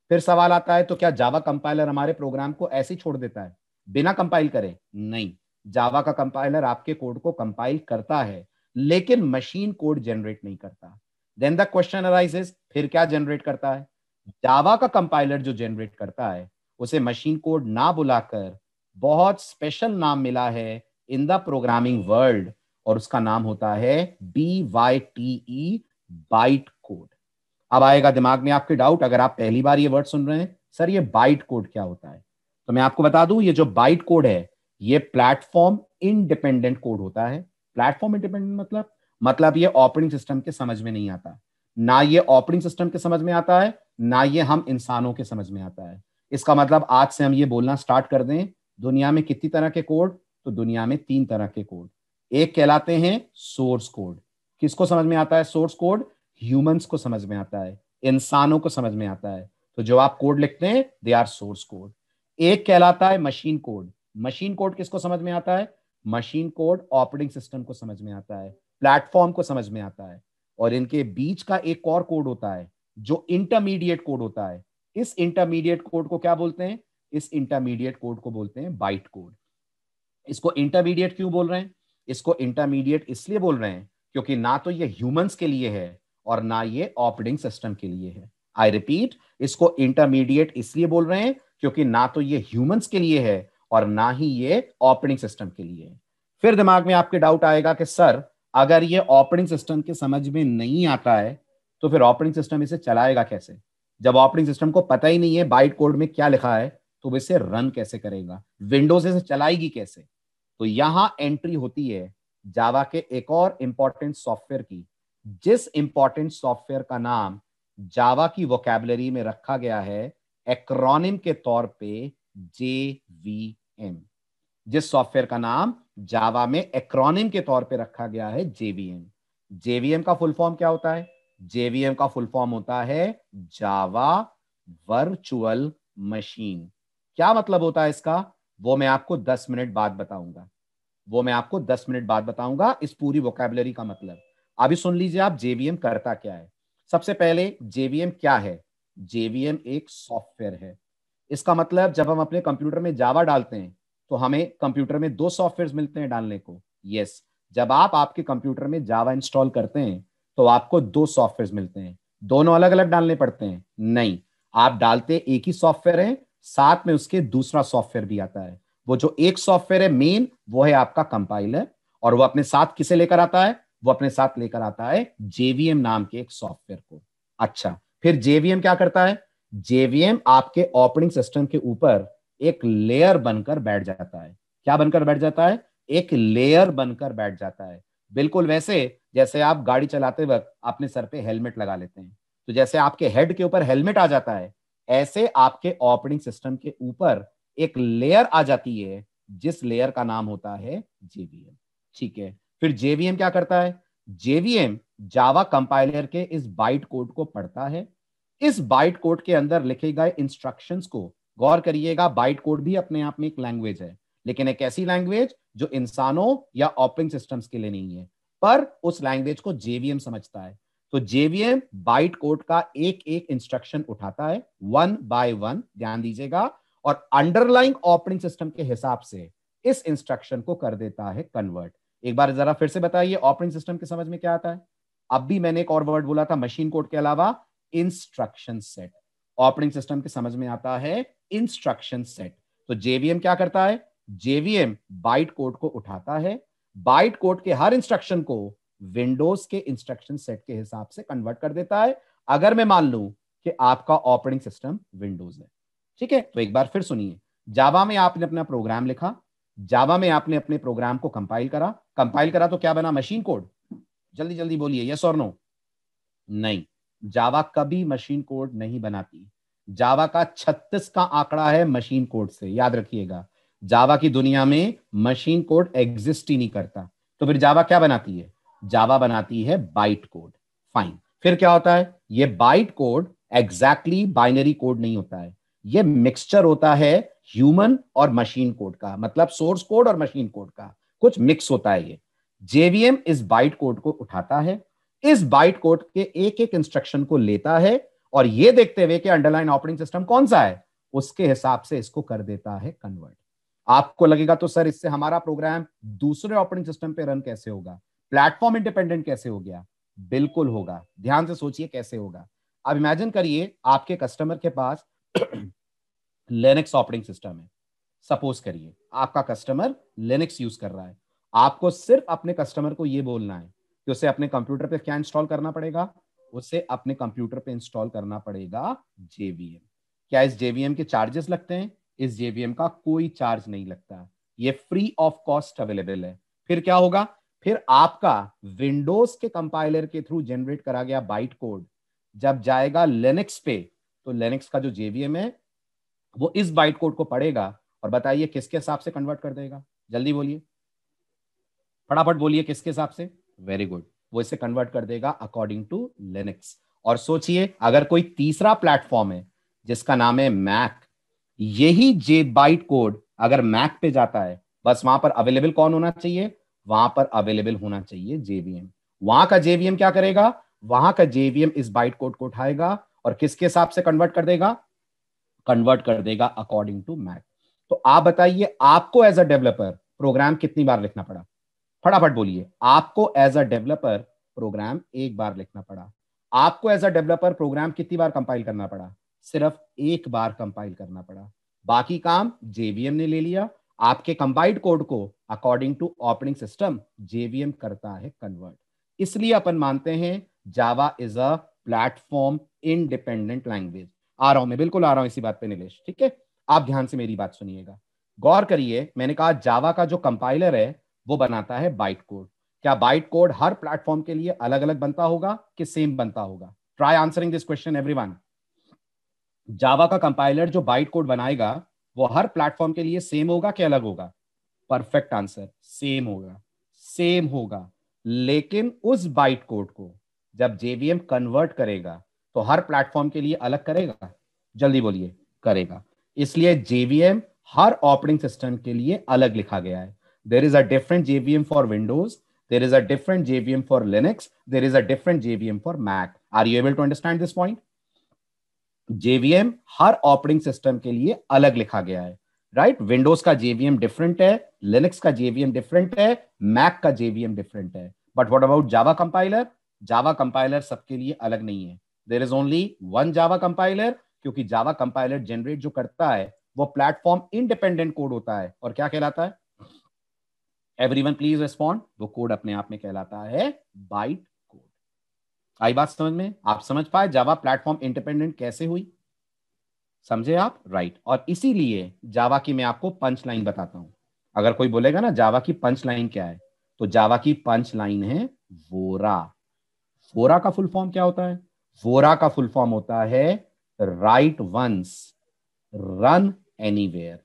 फिर सवाल आता है तो क्या जावा कंपाइलर हमारे प्रोग्राम को ऐसे छोड़ देता है बिना कंपाइल करे नहीं जावा का कंपाइलर आपके कोड को कंपाइल करता है लेकिन मशीन कोड जनरेट नहीं करता देन द क्वेश्चन अराइजेस फिर क्या जनरेट करता है जावा का कंपाइलर जो जनरेट करता है उसे मशीन कोड ना बुलाकर बहुत स्पेशल नाम मिला है इन द प्रोग्रामिंग वर्ल्ड और उसका नाम होता है B Y T E byte code अब आएगा दिमाग में आपके डाउट अगर आप पहली बार ये वर्ड सुन रहे हैं सर ये बाइट कोड क्या होता है तो मैं आपको बता दूं ये जो बाइट कोड है ये प्लेटफॉर्म इनडिपेंडेंट कोड होता है प्लेटफॉर्म इंडिपेंडेंट मतलब मतलब ये ऑपरेटिंग सिस्टम के समझ में नहीं आता ना ये ऑपरेटिंग सिस्टम के समझ में आता है ना ये हम इंसानों के समझ में आता है इसका मतलब आज से हम ये बोलना स्टार्ट कर दें दुनिया में कितनी तरह के कोड तो दुनिया में तीन तरह के कोड एक कहलाते हैं सोर्स कोड किसको समझ में आता है सोर्स कोड ह्यूमंस को समझ में आता है इंसानों को समझ में आता है तो जो आप कोड लिखते हैं दे आर सोर्स कोड एक कहलाता है मशीन कोड मशीन कोड किसको समझ में आता है मशीन कोड ऑपरेटिंग सिस्टम को समझ में आता है प्लेटफॉर्म को समझ में आता है और इनके बीच का एक और कोड होता है जो इंटरमीडिएट कोड होता है इस इंटरमीडिएट कोड को क्या बोलते हैं इस इंटरमीडिएट कोड को बोलते हैं बाइट कोड इसको इंटरमीडिएट क्यों बोल रहे हैं इसको इंटरमीडिएट इसलिए बोल रहे हैं क्योंकि ना तो ये ह्यूमंस के लिए है और ना ये ऑपरेटिंग सिस्टम के लिए है आई रिपीट इसको इंटरमीडिएट इसलिए बोल रहे हैं क्योंकि ना तो ये ह्यूमंस के लिए है और ना ही ये ऑपरेटिंग सिस्टम के लिए है फिर दिमाग में आपके डाउट आएगा कि सर अगर ये ऑपरेटिंग सिस्टम के समझ में नहीं आता है तो फिर ऑपरेटिंग सिस्टम इसे चलाएगा कैसे जब ऑपरेटिंग सिस्टम को पता ही नहीं है बाइट कोड में क्या लिखा है तो वो इसे रन कैसे करेगा विंडोज इसे चलाएगी कैसे तो यहां एंट्री होती है जावा के एक और इंपॉर्टेंट सॉफ्टवेयर की जिस इंपॉर्टेंट सॉफ्टवेयर का नाम जावा की वोकेबलरी में रखा गया है एक्रोनिम के तौर पे जे वी एम जिस सॉफ्टवेयर का नाम जावा में एक्रोनिम के तौर पे रखा गया है जेवीएम जेवीएम का फुल फॉर्म क्या होता है जेवीएम का फुल फॉर्म होता है जावा वर्चुअल मशीन क्या मतलब होता है इसका वो मैं आपको दस मिनट बाद बताऊंगा वो मैं आपको दस मिनट बाद बताऊंगा इस पूरी वोकेबलरी का मतलब अभी सुन लीजिए आप जेवीएम करता क्या है सबसे पहले जेवीएम क्या है जेवीएम एक सॉफ्टवेयर है इसका मतलब जब हम अपने कंप्यूटर में जावा डालते हैं तो हमें कंप्यूटर में दो सॉफ्टवेयर मिलते हैं डालने को यस जब आप आपके कंप्यूटर में जावा इंस्टॉल करते हैं तो आपको दो सॉफ्टवेयर मिलते हैं दोनों अलग अलग डालने पड़ते हैं नहीं आप डालते एक ही सॉफ्टवेयर है साथ में उसके दूसरा सॉफ्टवेयर भी आता है वो जो एक सॉफ्टवेयर है मेन वो है आपका कंपाइलर और वो अपने साथ किसे लेकर आता है वो अपने साथ लेकर आता है जेवीएम नाम के एक सॉफ्टवेयर को अच्छा फिर जेवीएम क्या करता है जेवीएम आपके ऑपरेटिंग सिस्टम के ऊपर एक लेयर बनकर बैठ जाता है क्या बनकर बैठ जाता है एक लेयर बनकर बैठ जाता है बिल्कुल वैसे जैसे आप गाड़ी चलाते वक्त अपने सर पे हेलमेट लगा लेते हैं तो जैसे आपके हेड के ऊपर हेलमेट आ जाता है ऐसे आपके ऑपरेटिंग सिस्टम के ऊपर एक लेयर आ जाती है जिस लेयर का नाम होता है जेवीएम ठीक है फिर जेवीएम क्या करता है जेवीएम जावा कंपाइलर के इस बाइट कोड को पढ़ता है इस बाइट कोड के अंदर लिखे गए इंस्ट्रक्शंस को गौर करिएगा बाइट कोड भी अपने आप में एक लैंग्वेज है लेकिन एक ऐसी लैंग्वेज जो इंसानों या ऑपरेटिंग सिस्टम्स के लिए नहीं है पर उस लैंग्वेज को जेवीएम समझता है तो जेवीएम बाइट कोड का एक एक इंस्ट्रक्शन उठाता है वन बाय वन ध्यान दीजिएगा और अंडरलाइंग ऑपरेटिंग सिस्टम के हिसाब से इस इंस्ट्रक्शन को कर देता है कन्वर्ट एक बार जरा फिर से बताइए ऑपरेटिंग सिस्टम के समझ में क्या आता है अब भी मैंने एक और वर्ड बोला था मशीन कोड के अलावा इंस्ट्रक्शन सेट ऑपरेटिंग सिस्टम के समझ में आता है इंस्ट्रक्शन सेट तो जेवीएम क्या करता है जेवीएम बाइट कोड को उठाता है बाइट कोड के हर इंस्ट्रक्शन को विंडोज के इंस्ट्रक्शन सेट के हिसाब से कन्वर्ट कर देता है अगर मैं मान लू कि आपका ऑपरेटिंग सिस्टम विंडोज है ठीक है तो एक बार फिर सुनिए जावा में आपने अपना प्रोग्राम लिखा जावा में आपने अपने प्रोग्राम को कंपाइल करा कंपाइल करा तो क्या बना मशीन कोड जल्दी जल्दी बोलिए यस और नो नहीं जावा कभी मशीन कोड नहीं बनाती जावा का 36 का आंकड़ा है मशीन कोड से याद रखिएगा जावा की दुनिया में मशीन कोड एग्जिस्ट ही नहीं करता तो फिर जावा क्या बनाती है जावा बनाती है बाइट कोड फाइन फिर क्या होता है ये byte code exactly binary code नहीं होता है ये मिक्सचर होता है ह्यूमन और मशीन कोड का मतलब सोर्स कोड और मशीन कोड का कुछ मिक्स होता है ये जेवीएम इस बाइट कोड को उठाता है इस बाइट कोड के एक एक इंस्ट्रक्शन को लेता है और ये देखते हुए कि अंडरलाइन ऑपरेटिंग सिस्टम कौन सा है उसके हिसाब से इसको कर देता है कन्वर्ट आपको लगेगा तो सर इससे हमारा प्रोग्राम दूसरे ऑपरेटिंग सिस्टम पे रन कैसे होगा प्लेटफॉर्म इंडिपेंडेंट कैसे हो गया बिल्कुल होगा ध्यान से सोचिए कैसे होगा अब इमेजिन करिए आपके कस्टमर के पास लेनेक्स ऑपरेटिंग सिस्टम है सपोज करिए आपका कस्टमर लेनेक्स यूज कर रहा है आपको सिर्फ अपने कस्टमर को यह बोलना है कि उसे अपने कंप्यूटर पे क्या इंस्टॉल करना पड़ेगा उसे अपने कंप्यूटर पे इंस्टॉल करना पड़ेगा जेवीएम क्या इस जेवीएम के चार्जेस लगते हैं इस जेवीएम का कोई चार्ज नहीं लगता ये फ्री ऑफ कॉस्ट अवेलेबल है फिर क्या होगा फिर आपका विंडोज के कंपाइलर के थ्रू जनरेट करा गया बाइट कोड जब जाएगा लेनेक्स पे तो लेनेक्स का जो जेवीएम है वो इस बाइट कोड को पढ़ेगा और बताइए किसके हिसाब से कन्वर्ट कर देगा जल्दी बोलिए फटाफट बोलिए किसके हिसाब से वेरी गुड वो इसे कन्वर्ट कर देगा अकॉर्डिंग टू लेनेक्स और सोचिए अगर कोई तीसरा प्लेटफॉर्म है जिसका नाम है मैक यही जे बाइट कोड अगर मैक पे जाता है बस वहां पर अवेलेबल कौन होना चाहिए वहां पर अवेलेबल होना चाहिए जेवीएम वहां का जेवीएम क्या करेगा वहां का जेवीएम इस बाइट कोड को उठाएगा और किसके हिसाब से कन्वर्ट कर देगा कन्वर्ट कर देगा अकॉर्डिंग टू मैक तो आप बताइए आपको एज अ डेवलपर प्रोग्राम कितनी बार लिखना पड़ा फटाफट बोलिए आपको एज अ डेवलपर प्रोग्राम एक बार लिखना पड़ा आपको एज अ डेवलपर प्रोग्राम कितनी बार कंपाइल करना पड़ा सिर्फ एक बार कंपाइल करना पड़ा बाकी काम जेवीएम ने ले लिया आपके कंबाइंड कोड को according to operating system JVM करता है कन्वर्ट इसलिए अपन मानते हैं Java is a platform independent language आ रहा हूं मैं बिल्कुल आ रहा हूं इसी बात पे निलेश ठीक है आप ध्यान से मेरी बात सुनिएगा गौर करिए मैंने कहा जावा का जो कंपाइलर है वो बनाता है बाइट कोड क्या बाइट कोड हर प्लेटफॉर्म के लिए अलग अलग बनता होगा कि सेम बनता होगा try answering this question everyone Java का कंपाइलर जो बाइट कोड बनाएगा वो हर प्लेटफॉर्म के लिए सेम होगा क्या अलग होगा परफेक्ट आंसर सेम होगा सेम होगा लेकिन उस बाइट कोड को जब जेवीएम कन्वर्ट करेगा तो हर प्लेटफॉर्म के लिए अलग करेगा जल्दी बोलिए करेगा इसलिए जेवीएम हर ऑपरेटिंग सिस्टम के लिए अलग लिखा गया है there is a different JVM for Windows there is a different JVM for Linux there is a different JVM for Mac are you able to understand this point JVM हर operating system के लिए अलग लिखा गया है right right? Windows का JVM different है Linux का जेवीएम डिफरेंट है मैक का जेवीएम डिफरेंट है but what about Java compiler Java compiler सबके लिए अलग नहीं है there is only one Java compiler क्योंकि जावा कंपाइलर जनरेट जो करता है वो प्लेटफॉर्म इंडिपेंडेंट कोड होता है और क्या कहलाता है एवरी वन प्लीज रिस्पॉन्ड वो कोड अपने आप में कहलाता है बाइट आई बात समझ में आप समझ पाए जावा प्लेटफॉर्म इंडिपेंडेंट कैसे हुई समझे आप राइट और इसीलिए जावा की मैं आपको पंच लाइन बताता हूं अगर कोई बोलेगा ना जावा की पंच लाइन क्या है तो जावा की पंच लाइन है वोरा वोरा का फुल फॉर्म क्या होता है वोरा का फुल फॉर्म होता है write once run anywhere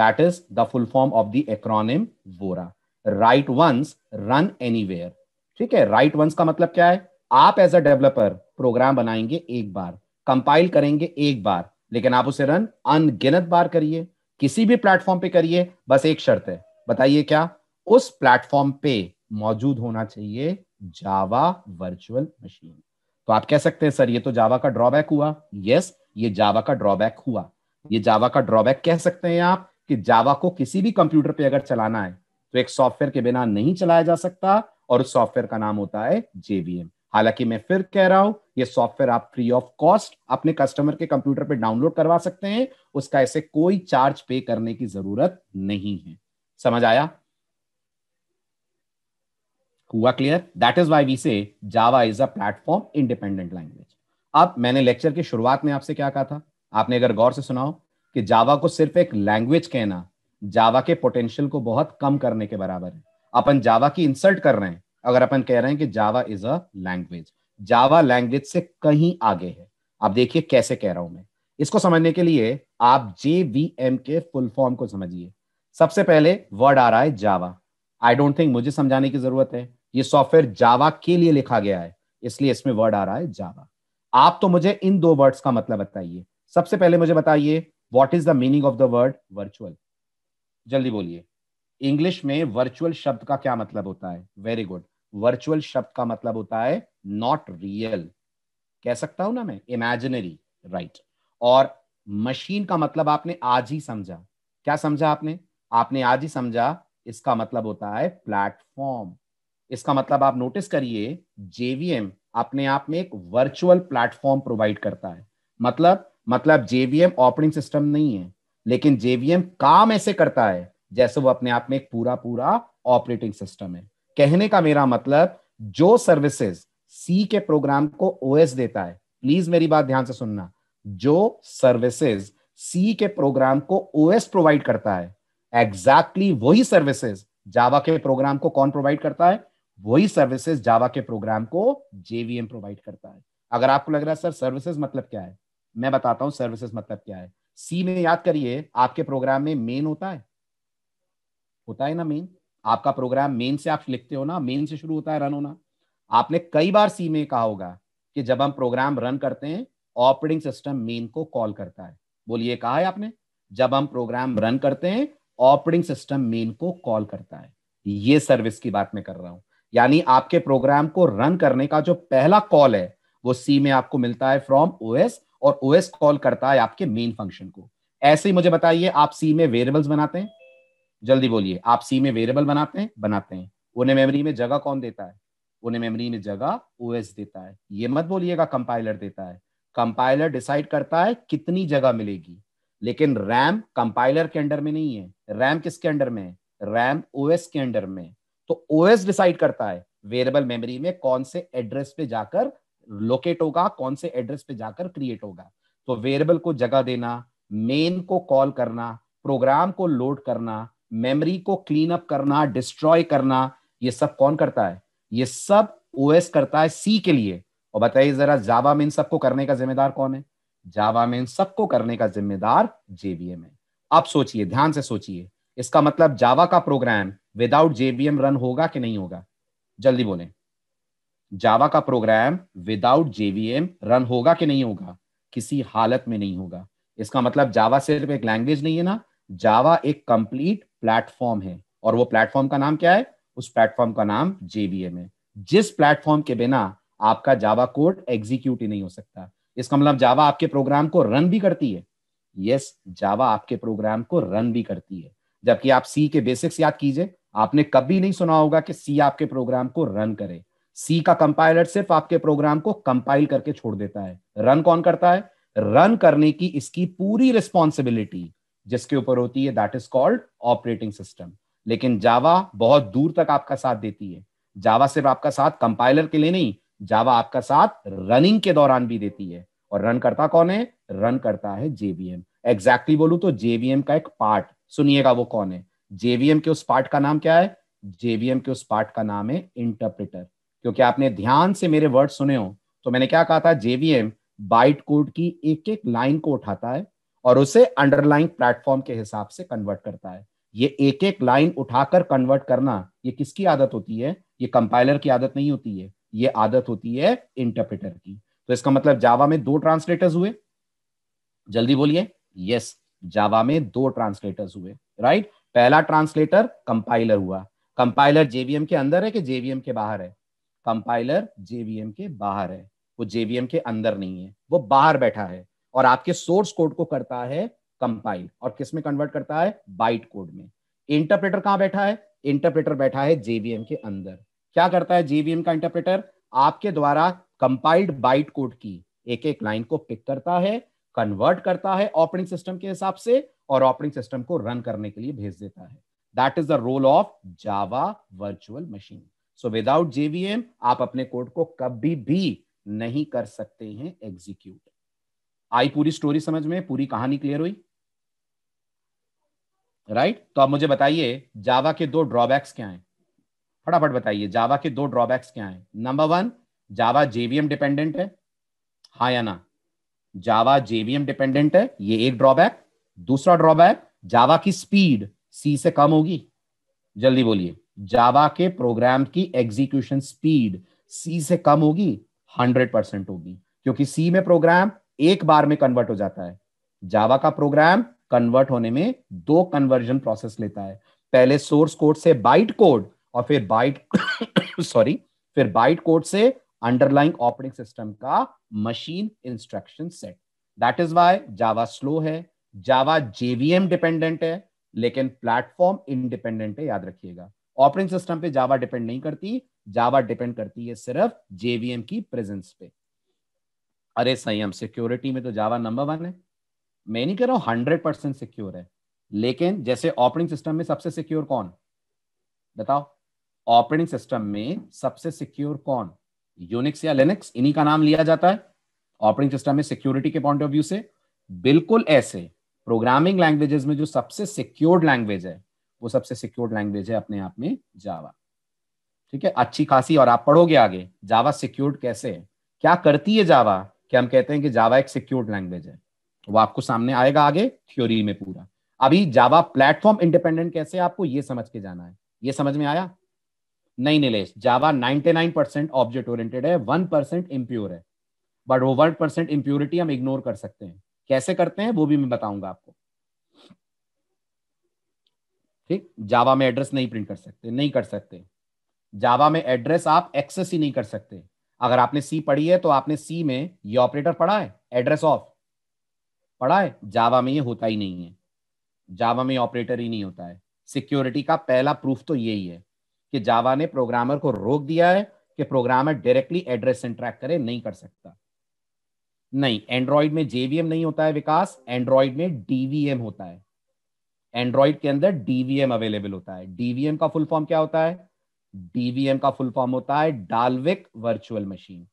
that is the full form of the acronym वोरा राइट वंस रन एनीवेयर ठीक है राइट right वंस का मतलब क्या है आप एज अ डेवलपर प्रोग्राम बनाएंगे एक बार कंपाइल करेंगे एक बार लेकिन आप उसे रन अनगिनत बार करिए किसी भी प्लेटफॉर्म पे करिए बस एक शर्त है बताइए क्या उस प्लेटफॉर्म पे मौजूद होना चाहिए जावा वर्चुअल मशीन तो आप कह सकते हैं सर ये तो जावा का ड्रॉबैक हुआ यस ये जावा का ड्रॉबैक हुआ ये जावा का ड्रॉबैक कह सकते हैं आप कि जावा को किसी भी कंप्यूटर पे अगर चलाना है तो एक सॉफ्टवेयर के बिना नहीं चलाया जा सकता और उस सॉफ्टवेयर का नाम होता है जेवीएम हालांकि मैं फिर कह रहा हूं ये सॉफ्टवेयर आप फ्री ऑफ कॉस्ट अपने कस्टमर के कंप्यूटर पे डाउनलोड करवा सकते हैं उसका ऐसे कोई चार्ज पे करने की जरूरत नहीं है समझ आया हुआ clear that is why we say Java is a platform independent language अब मैंने लेक्चर की शुरुआत में आपसे क्या कहा था आपने अगर गौर से सुनाओ कि जावा को सिर्फ एक लैंग्वेज कहना जावा के पोटेंशियल को बहुत कम करने के बराबर है अपन जावा की इंसल्ट कर रहे हैं अगर अपन कह रहे हैं कि Java is a language Java language से कहीं आगे है आप देखिए कैसे कह रहा हूं मैं इसको समझने के लिए आप एम के फुल फॉर्म को समझिए सबसे पहले वर्ड आ रहा है जावा आई डोंट थिंक मुझे समझाने की जरूरत है ये सॉफ्टवेयर जावा के लिए लिखा गया है इसलिए इसमें वर्ड आ रहा है जावा आप तो मुझे इन दो वर्ड्स का मतलब बताइए सबसे पहले मुझे बताइए what is the meaning of the word virtual जल्दी बोलिए इंग्लिश में वर्चुअल शब्द का क्या मतलब होता है वेरी गुड वर्चुअल शब्द का मतलब होता है नॉट रियल कह सकता हूं ना मैं इमेजिनरी राइट right. और मशीन का मतलब आपने आज ही समझा क्या समझा आपने आपने आज ही समझा इसका मतलब होता है प्लेटफॉर्म इसका मतलब आप नोटिस करिए जेवीएम अपने आप में एक वर्चुअल प्लेटफॉर्म प्रोवाइड करता है मतलब मतलब जेवीएम ऑपरेटिंग सिस्टम नहीं है लेकिन जेवीएम काम ऐसे करता है जैसे वो अपने आप में एक पूरा पूरा ऑपरेटिंग सिस्टम है कहने का मेरा मतलब जो सर्विसेज सी के प्रोग्राम को ओएस देता है प्लीज मेरी बात ध्यान से सुनना जो सर्विसेज सी के प्रोग्राम को ओएस प्रोवाइड करता है एग्जैक्टली exactly वही सर्विसेज जावा के प्रोग्राम को कौन प्रोवाइड करता है वही सर्विसेज जावा के प्रोग्राम को जेवीएम प्रोवाइड करता है अगर आपको लग रहा है सर सर्विसेज मतलब क्या है मैं बताता हूं सर्विसेज मतलब क्या है सी में याद करिए आपके प्रोग्राम में मेन होता है होता है ना मेन आपका प्रोग्राम मेन से आप लिखते हो ना मेन से शुरू होता है रन होना आपने कई बार सी में कहा होगा कि जब हम प्रोग्राम रन करते हैं ऑपरेटिंग सिस्टम मेन को कॉल करता है बोलिए कहा है आपने जब हम प्रोग्राम रन करते हैं ऑपरेटिंग सिस्टम मेन को कॉल करता है ये सर्विस की बात मैं कर रहा हूं यानी आपके प्रोग्राम को रन करने का जो पहला कॉल है वो सी में आपको मिलता है फ्रॉम ओएस और ओएस कॉल करता है आपके मेन फंक्शन को ऐसे ही मुझे बताइए आप सी में वेरिएबल्स बनाते हैं जल्दी बोलिए आप सी में वेरिएबल बनाते हैं बनाते हैं उन्हें मेमोरी में जगह कौन देता है उन्हें मेमोरी में जगह ओएस देता है ये मत बोलिएगा कंपाइलर देता है कंपाइलर डिसाइड करता है कितनी जगह मिलेगी लेकिन रैम कंपाइलर के अंडर में नहीं है रैम किसके अंडर में है रैम ओएस के अंडर में तो ओएस डिसाइड करता है वेरिएबल मेमोरी में कौन से एड्रेस पे जाकर लोकेट होगा कौन से एड्रेस पे जाकर क्रिएट होगा तो वेरिएबल को जगह देना मेन को कॉल करना प्रोग्राम को लोड करना मेमोरी को क्लीन अप करना डिस्ट्रॉय करना ये सब कौन करता है ये सब ओएस करता है सी के लिए और बताइए जरा जावा में इन सबको करने का जिम्मेदार कौन है जावा में इन सबको करने का जिम्मेदार जेवीएम है आप सोचिए ध्यान से सोचिए इसका मतलब जावा का प्रोग्राम विदाउट जेवीएम रन होगा कि नहीं होगा जल्दी बोले जावा का प्रोग्राम विदाउट जेवीएम रन होगा कि नहीं होगा किसी हालत में नहीं होगा इसका मतलब जावा सिर्फ एक लैंग्वेज नहीं है ना जावा एक कंप्लीट प्लेटफॉर्म है और वो प्लेटफॉर्म का नाम क्या है उस प्लेटफॉर्म का नाम जेवीएम है जिस प्लेटफॉर्म के बिना आपका जावा कोड एग्जीक्यूट ही नहीं हो सकता इसका मतलब जावा आपके प्रोग्राम को रन भी करती है यस yes, जावा आपके प्रोग्राम को रन भी करती है जबकि आप सी के बेसिक्स याद कीजिए आपने कभी नहीं सुना होगा कि सी आपके प्रोग्राम को रन करे सी का कंपाइलर सिर्फ आपके प्रोग्राम को कंपाइल करके छोड़ देता है रन कौन करता है रन करने की इसकी पूरी रिस्पॉन्सिबिलिटी जिसके ऊपर होती है that is called operating system लेकिन जावा बहुत दूर तक आपका साथ देती है जावा सिर्फ आपका साथ कंपाइलर के लिए नहीं जावा आपका साथ रनिंग के दौरान भी देती है और रन करता कौन है रन करता है जेवीएम एग्जैक्टली बोलू तो जेवीएम का एक पार्ट सुनिएगा वो कौन है जेवीएम के उस पार्ट का नाम क्या है जेवीएम के उस पार्ट का नाम है इंटरप्रिटर क्योंकि आपने ध्यान से मेरे वर्ड सुने हो तो मैंने क्या कहा था जेवीएम बाइट कोड की एक एक लाइन को उठाता है और उसे अंडरलाइन प्लेटफॉर्म के हिसाब से कन्वर्ट करता है ये एक एक लाइन उठाकर कन्वर्ट करना ये किसकी आदत होती है ये कंपाइलर की आदत नहीं होती है ये आदत होती है इंटरप्रेटर की तो इसका मतलब जावा में दो ट्रांसलेटर्स हुए जल्दी बोलिए यस जावा में दो ट्रांसलेटर्स हुए राइट पहला ट्रांसलेटर कंपाइलर हुआ कंपाइलर जेवीएम के अंदर है कि जेवीएम के बाहर है कंपाइलर जेवीएम के बाहर है वो जेवीएम के अंदर नहीं है वो बाहर बैठा है और आपके सोर्स कोड को करता है कंपाइल और किस में कन्वर्ट करता है बाइट कोड में इंटरप्रेटर कहां बैठा है इंटरप्रेटर बैठा है जेवीएम के अंदर क्या करता है जेवीएम का इंटरप्रेटर आपके द्वारा कंपाइल्ड बाइट कोड की एक एक लाइन को पिक करता है कन्वर्ट करता है ऑपरेटिंग सिस्टम के हिसाब से और ऑपरेटिंग सिस्टम को रन करने के लिए भेज देता है that is the role of Java virtual machine so without JVM आप अपने कोड को कभी भी नहीं कर सकते हैं एग्जीक्यूट आई पूरी स्टोरी समझ में पूरी कहानी क्लियर हुई राइट right? तो आप मुझे बताइए जावा के दो ड्रॉबैक्स क्या हैं फटाफट बताइए जावा के दो ड्रॉबैक्स क्या हैं number one Java JVM dependent है हा या ना जावा जेवीएम डिपेंडेंट है ये एक ड्रॉबैक दूसरा ड्रॉबैक जावा की स्पीड सी से कम होगी जल्दी बोलिए जावा के प्रोग्राम की एग्जीक्यूशन स्पीड सी से कम होगी हंड्रेड परसेंट होगी क्योंकि सी में प्रोग्राम एक बार में कन्वर्ट हो जाता है जावा का प्रोग्राम कन्वर्ट होने में दो कन्वर्जन प्रोसेस लेता है पहले सोर्स कोड से बाइट कोड और फिर बाइट सॉरी [COUGHS] फिर बाइट कोड से अंडरलाइंग ऑपरेटिंग सिस्टम का machine instruction set that is why Java slow है जावा जेवीएम डिपेंडेंट है लेकिन प्लेटफॉर्म इंडिपेंडेंट है याद रखिएगा ऑपरेटिंग सिस्टम पे जावा डिपेंड नहीं करती जावा डिपेंड करती है सिर्फ जेवीएम की प्रेजेंस पे अरे संयम सिक्योरिटी में तो जावा नंबर वन है मैं नहीं कह रहा हूँ हंड्रेड परसेंट सिक्योर है लेकिन जैसे ऑपरेटिंग सिस्टम में सबसे सिक्योर कौन बताओ ऑपरेटिंग सिस्टम में सबसे सिक्योर कौन यूनिक्स या लिनक्स इन्हीं का नाम लिया जाता है ऑपरेटिंग सिस्टम में सिक्योरिटी के पॉइंट ऑफ व्यू से बिल्कुल ऐसे प्रोग्रामिंग लैंग्वेजेस में जो सबसे सिक्योर्ड लैंग्वेज है वो सबसे सिक्योर्ड लैंग्वेज है अपने आप में जावा ठीक है अच्छी खासी और आप पढ़ोगे आगे जावा सिक्योर्ड कैसे है क्या करती है जावा कि हम कहते हैं कि जावा एक सिक्योर्ड लैंग्वेज है वो आपको सामने आएगा आगे थ्योरी में पूरा अभी जावा प्लेटफॉर्म इंडिपेंडेंट कैसे आपको ये समझ के जाना है ये समझ में आया नहीं Nilesh Java 99 percent object oriented है वन परसेंट इम्प्योर है बट वो वन परसेंट इम्प्योरिटी हम इग्नोर कर सकते हैं कैसे करते हैं वो भी मैं बताऊंगा आपको ठीक जावा में एड्रेस नहीं प्रिंट कर सकते नहीं कर सकते जावा में एड्रेस आप एक्सेस ही नहीं कर सकते अगर आपने सी पढ़ी है तो आपने सी में ये ऑपरेटर पढ़ा है एड्रेस ऑफ पढ़ा है जावा में ये होता ही नहीं है जावा में ऑपरेटर ही नहीं होता है सिक्योरिटी का पहला प्रूफ तो यही है कि जावा ने प्रोग्रामर को रोक दिया है कि प्रोग्रामर डायरेक्टली एड्रेस इंट्रैक्ट करे नहीं कर सकता नहीं एंड्रॉइड में जेवीएम नहीं होता है विकास एंड्रॉइड में डीवीएम होता है एंड्रॉइड के अंदर डीवीएम अवेलेबल होता है डीवीएम का फुल फॉर्म क्या होता है डीवीएम का फुल फॉर्म होता है डालविक वर्चुअल मशीन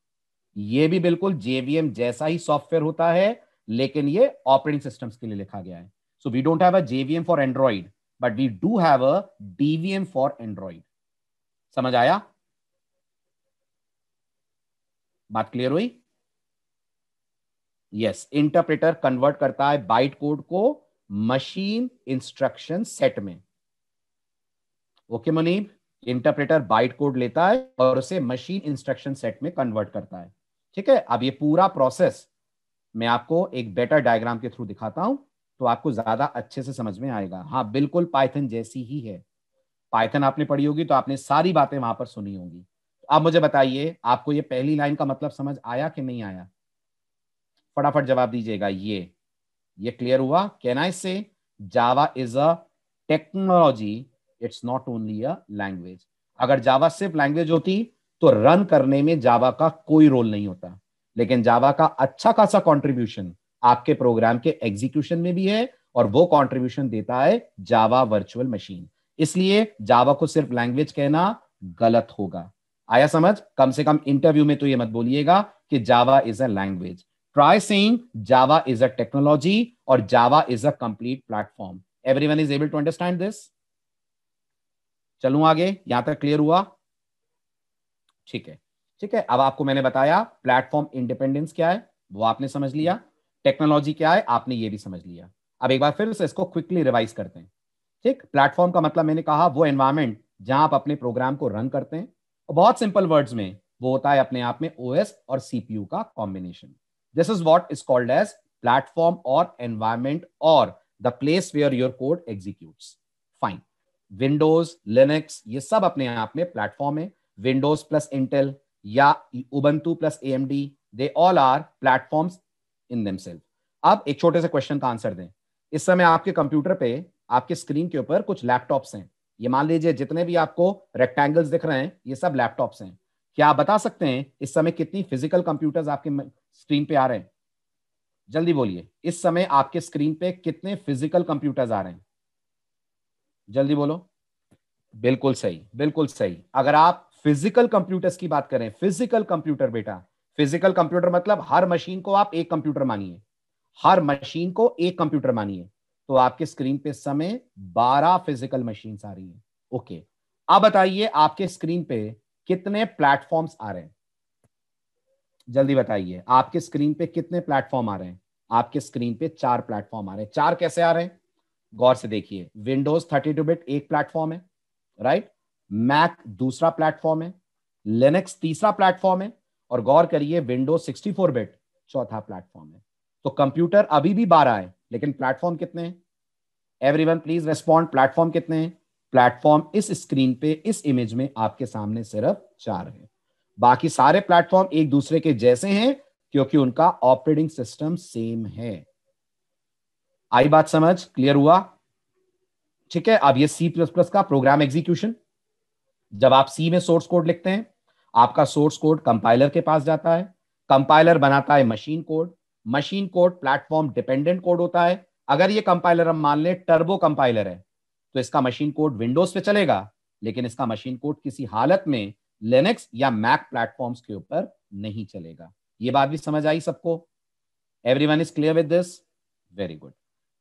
ये भी बिल्कुल जेवीएम जैसा ही सॉफ्टवेयर होता है लेकिन ये ऑपरेटिंग सिस्टम्स के लिए लिखा गया है so we don't have a JVM for Android but we do have a DVM for Android समझ आया बात क्लियर हुई यस इंटरप्रेटर कन्वर्ट करता है बाइट कोड को मशीन इंस्ट्रक्शन सेट में okay okay, Munib interpreter byte code लेता है और उसे मशीन इंस्ट्रक्शन सेट में कन्वर्ट करता है ठीक है अब ये पूरा प्रोसेस मैं आपको एक बेटर डायग्राम के थ्रू दिखाता हूं तो आपको ज्यादा अच्छे से समझ में आएगा हाँ बिल्कुल पाइथन जैसी ही है पाइथन आपने पढ़ी होगी तो आपने सारी बातें वहां पर सुनी होंगी अब मुझे बताइए आपको ये पहली लाइन का मतलब समझ आया कि नहीं आया फटाफट जवाब दीजिएगा ये ये क्लियर हुआ can I say Java is a technology it's not only a language अगर जावा सिर्फ लैंग्वेज होती तो रन करने में जावा का कोई रोल नहीं होता लेकिन जावा का अच्छा खासा कॉन्ट्रीब्यूशन आपके प्रोग्राम के एग्जीक्यूशन में भी है और वो कॉन्ट्रीब्यूशन देता है जावा वर्चुअल मशीन इसलिए जावा को सिर्फ लैंग्वेज कहना गलत होगा आया समझ कम से कम इंटरव्यू में तो ये मत बोलिएगा कि Java is a language try saying Java is a technology और Java is a complete platform everyone is able to understand this चलू आगे यहां तक क्लियर हुआ ठीक है ठीक है अब आपको मैंने बताया प्लेटफॉर्म इंडिपेंडेंस क्या है वो आपने समझ लिया टेक्नोलॉजी क्या है आपने ये भी समझ लिया अब एक बार फिर से इसको क्विकली रिवाइज करते हैं ठीक प्लेटफॉर्म का मतलब मैंने कहा वो एनवायरमेंट जहां आप अपने प्रोग्राम को रन करते हैं और बहुत सिंपल वर्ड्स में वो होता है अपने आप में ओएस और सीपीयू का combination this is what is called as platform और एनवायरमेंट और the place where your code execute fine Windows Linux ये सब अपने आप में प्लेटफॉर्म है विंडोज प्लस इंटेल या Ubuntu plus A M D they all are platform in them आप एक छोटे से क्वेश्चन का आंसर दें इस समय आपके कंप्यूटर पे आपके स्क्रीन के ऊपर कुछ लैपटॉप्स हैं ये मान लीजिए जितने भी आपको रेक्टेंगल्स दिख रहे हैं ये सब लैपटॉप्स हैं क्या आप बता सकते हैं इस समय कितनी फिजिकल कंप्यूटर्स आपके स्क्रीन पे आ रहे हैं जल्दी बोलिए इस समय आपके स्क्रीन पे कितने फिजिकल कंप्यूटर्स आ रहे हैं जल्दी बोलो बिल्कुल सही बिल्कुल सही अगर आप फिजिकल कंप्यूटर्स की बात करें फिजिकल कंप्यूटर बेटा फिजिकल कंप्यूटर मतलब हर मशीन को आप एक कंप्यूटर मानिए हर मशीन को एक कंप्यूटर मानिए तो आपके स्क्रीन पे समय 12 फिजिकल मशीन आ रही है ओके अब बताइए आपके स्क्रीन पे कितने प्लेटफॉर्म्स आ रहे हैं जल्दी बताइए आपके स्क्रीन पे कितने प्लेटफॉर्म आ रहे हैं आपके स्क्रीन पे चार प्लेटफॉर्म आ रहे हैं चार कैसे आ रहे हैं गौर से देखिए विंडोज थर्टी टू बिट एक प्लेटफॉर्म है राइट मैक दूसरा प्लेटफॉर्म है लिनक्स तीसरा प्लेटफॉर्म है और गौर करिए विंडोज सिक्सटी फोर बिट चौथा प्लेटफॉर्म है तो कंप्यूटर अभी भी बारह है लेकिन प्लेटफॉर्म कितने every one please respond platform कितने प्लेटफॉर्म इस स्क्रीन पे इस इमेज में आपके सामने सिर्फ चार है बाकी सारे प्लेटफॉर्म एक दूसरे के जैसे हैं क्योंकि उनका ऑपरेटिंग सिस्टम सेम है आई बात समझ क्लियर हुआ ठीक है अब ये सी प्लस प्लस का प्रोग्राम एग्जीक्यूशन जब आप सी में सोर्स कोड लिखते हैं आपका सोर्स कोड कंपाइलर के पास जाता है कंपाइलर बनाता है machine code machine code platform dependent code होता है अगर ये कंपाइलर हम मान लें टर्बो कंपाइलर है तो इसका मशीन कोड विंडोज पे चलेगा लेकिन इसका मशीन कोड किसी हालत में लेनेक्स या मैक प्लेटफॉर्म्स के ऊपर नहीं चलेगा ये बात भी समझ आई सबको everyone is clear with this very good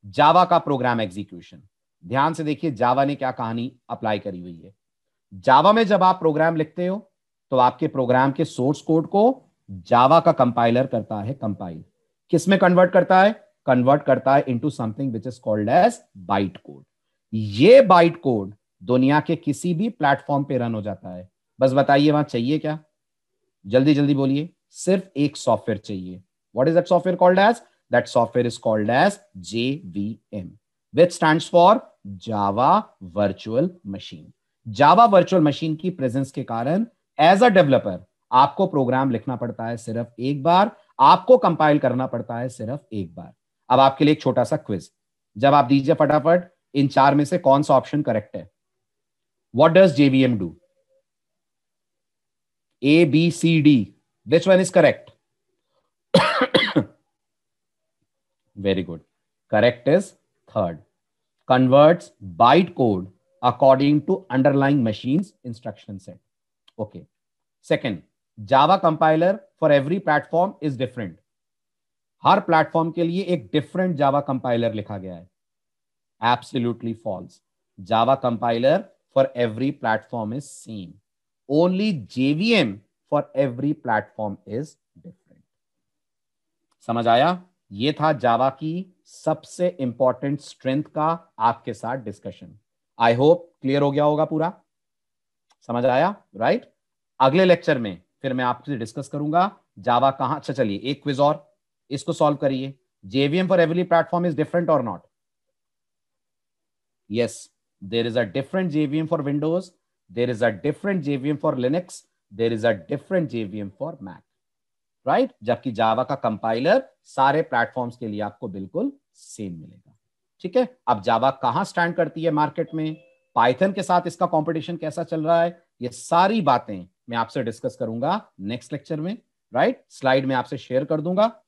Java का प्रोग्राम एग्जीक्यूशन ध्यान से देखिए जावा ने क्या कहानी अप्लाई करी हुई है जावा में जब आप प्रोग्राम लिखते हो तो आपके प्रोग्राम के सोर्स कोड को जावा का कंपाइलर करता है कंपाइल किस में कन्वर्ट करता है कन्वर्ट करता है into something which is called as byte code ये बाइट कोड दुनिया के किसी भी प्लेटफॉर्म पे रन हो जाता है बस बताइए वहां चाहिए क्या जल्दी जल्दी बोलिए सिर्फ एक सॉफ्टवेयर चाहिए what is that software called as That software is called as JVM, which stands for Java Virtual Machine. Java Virtual Machine की प्रेजेंस के कारण एज अ डेवलपर आपको प्रोग्राम लिखना पड़ता है सिर्फ एक बार आपको कंपाइल करना पड़ता है सिर्फ एक बार अब आपके लिए एक छोटा सा क्विज जब आप दीजिए फटाफट इन चार में से कौन सा ऑप्शन करेक्ट है what does JVM do A B C D which one is correct very good correct is third convert byte code according to underlying machine instruction set okay second Java compiler for every platform is different हर platform के लिए एक different Java compiler लिखा गया है absolutely false Java compiler for every platform is same only JVM for every platform is different समझ आया ये था जावा की सबसे इंपॉर्टेंट स्ट्रेंथ का आपके साथ डिस्कशन आई होप क्लियर हो गया होगा पूरा समझ आया राइट right? अगले लेक्चर में फिर मैं आपसे डिस्कस करूंगा जावा कहां अच्छा चलिए एक क्विज और इसको सॉल्व करिए JVM for every platform is different और not yes there is a different JVM for Windows there is a different JVM for linux there is a different JVM for Mac right right? जबकि जावा का compiler सारे platforms के लिए आपको बिल्कुल same मिलेगा ठीक है अब जावा कहां स्टैंड करती है मार्केट में पाइथन के साथ इसका कंपटीशन कैसा चल रहा है ये सारी बातें मैं आपसे डिस्कस करूंगा नेक्स्ट लेक्चर में राइट right? स्लाइड में आपसे शेयर कर दूंगा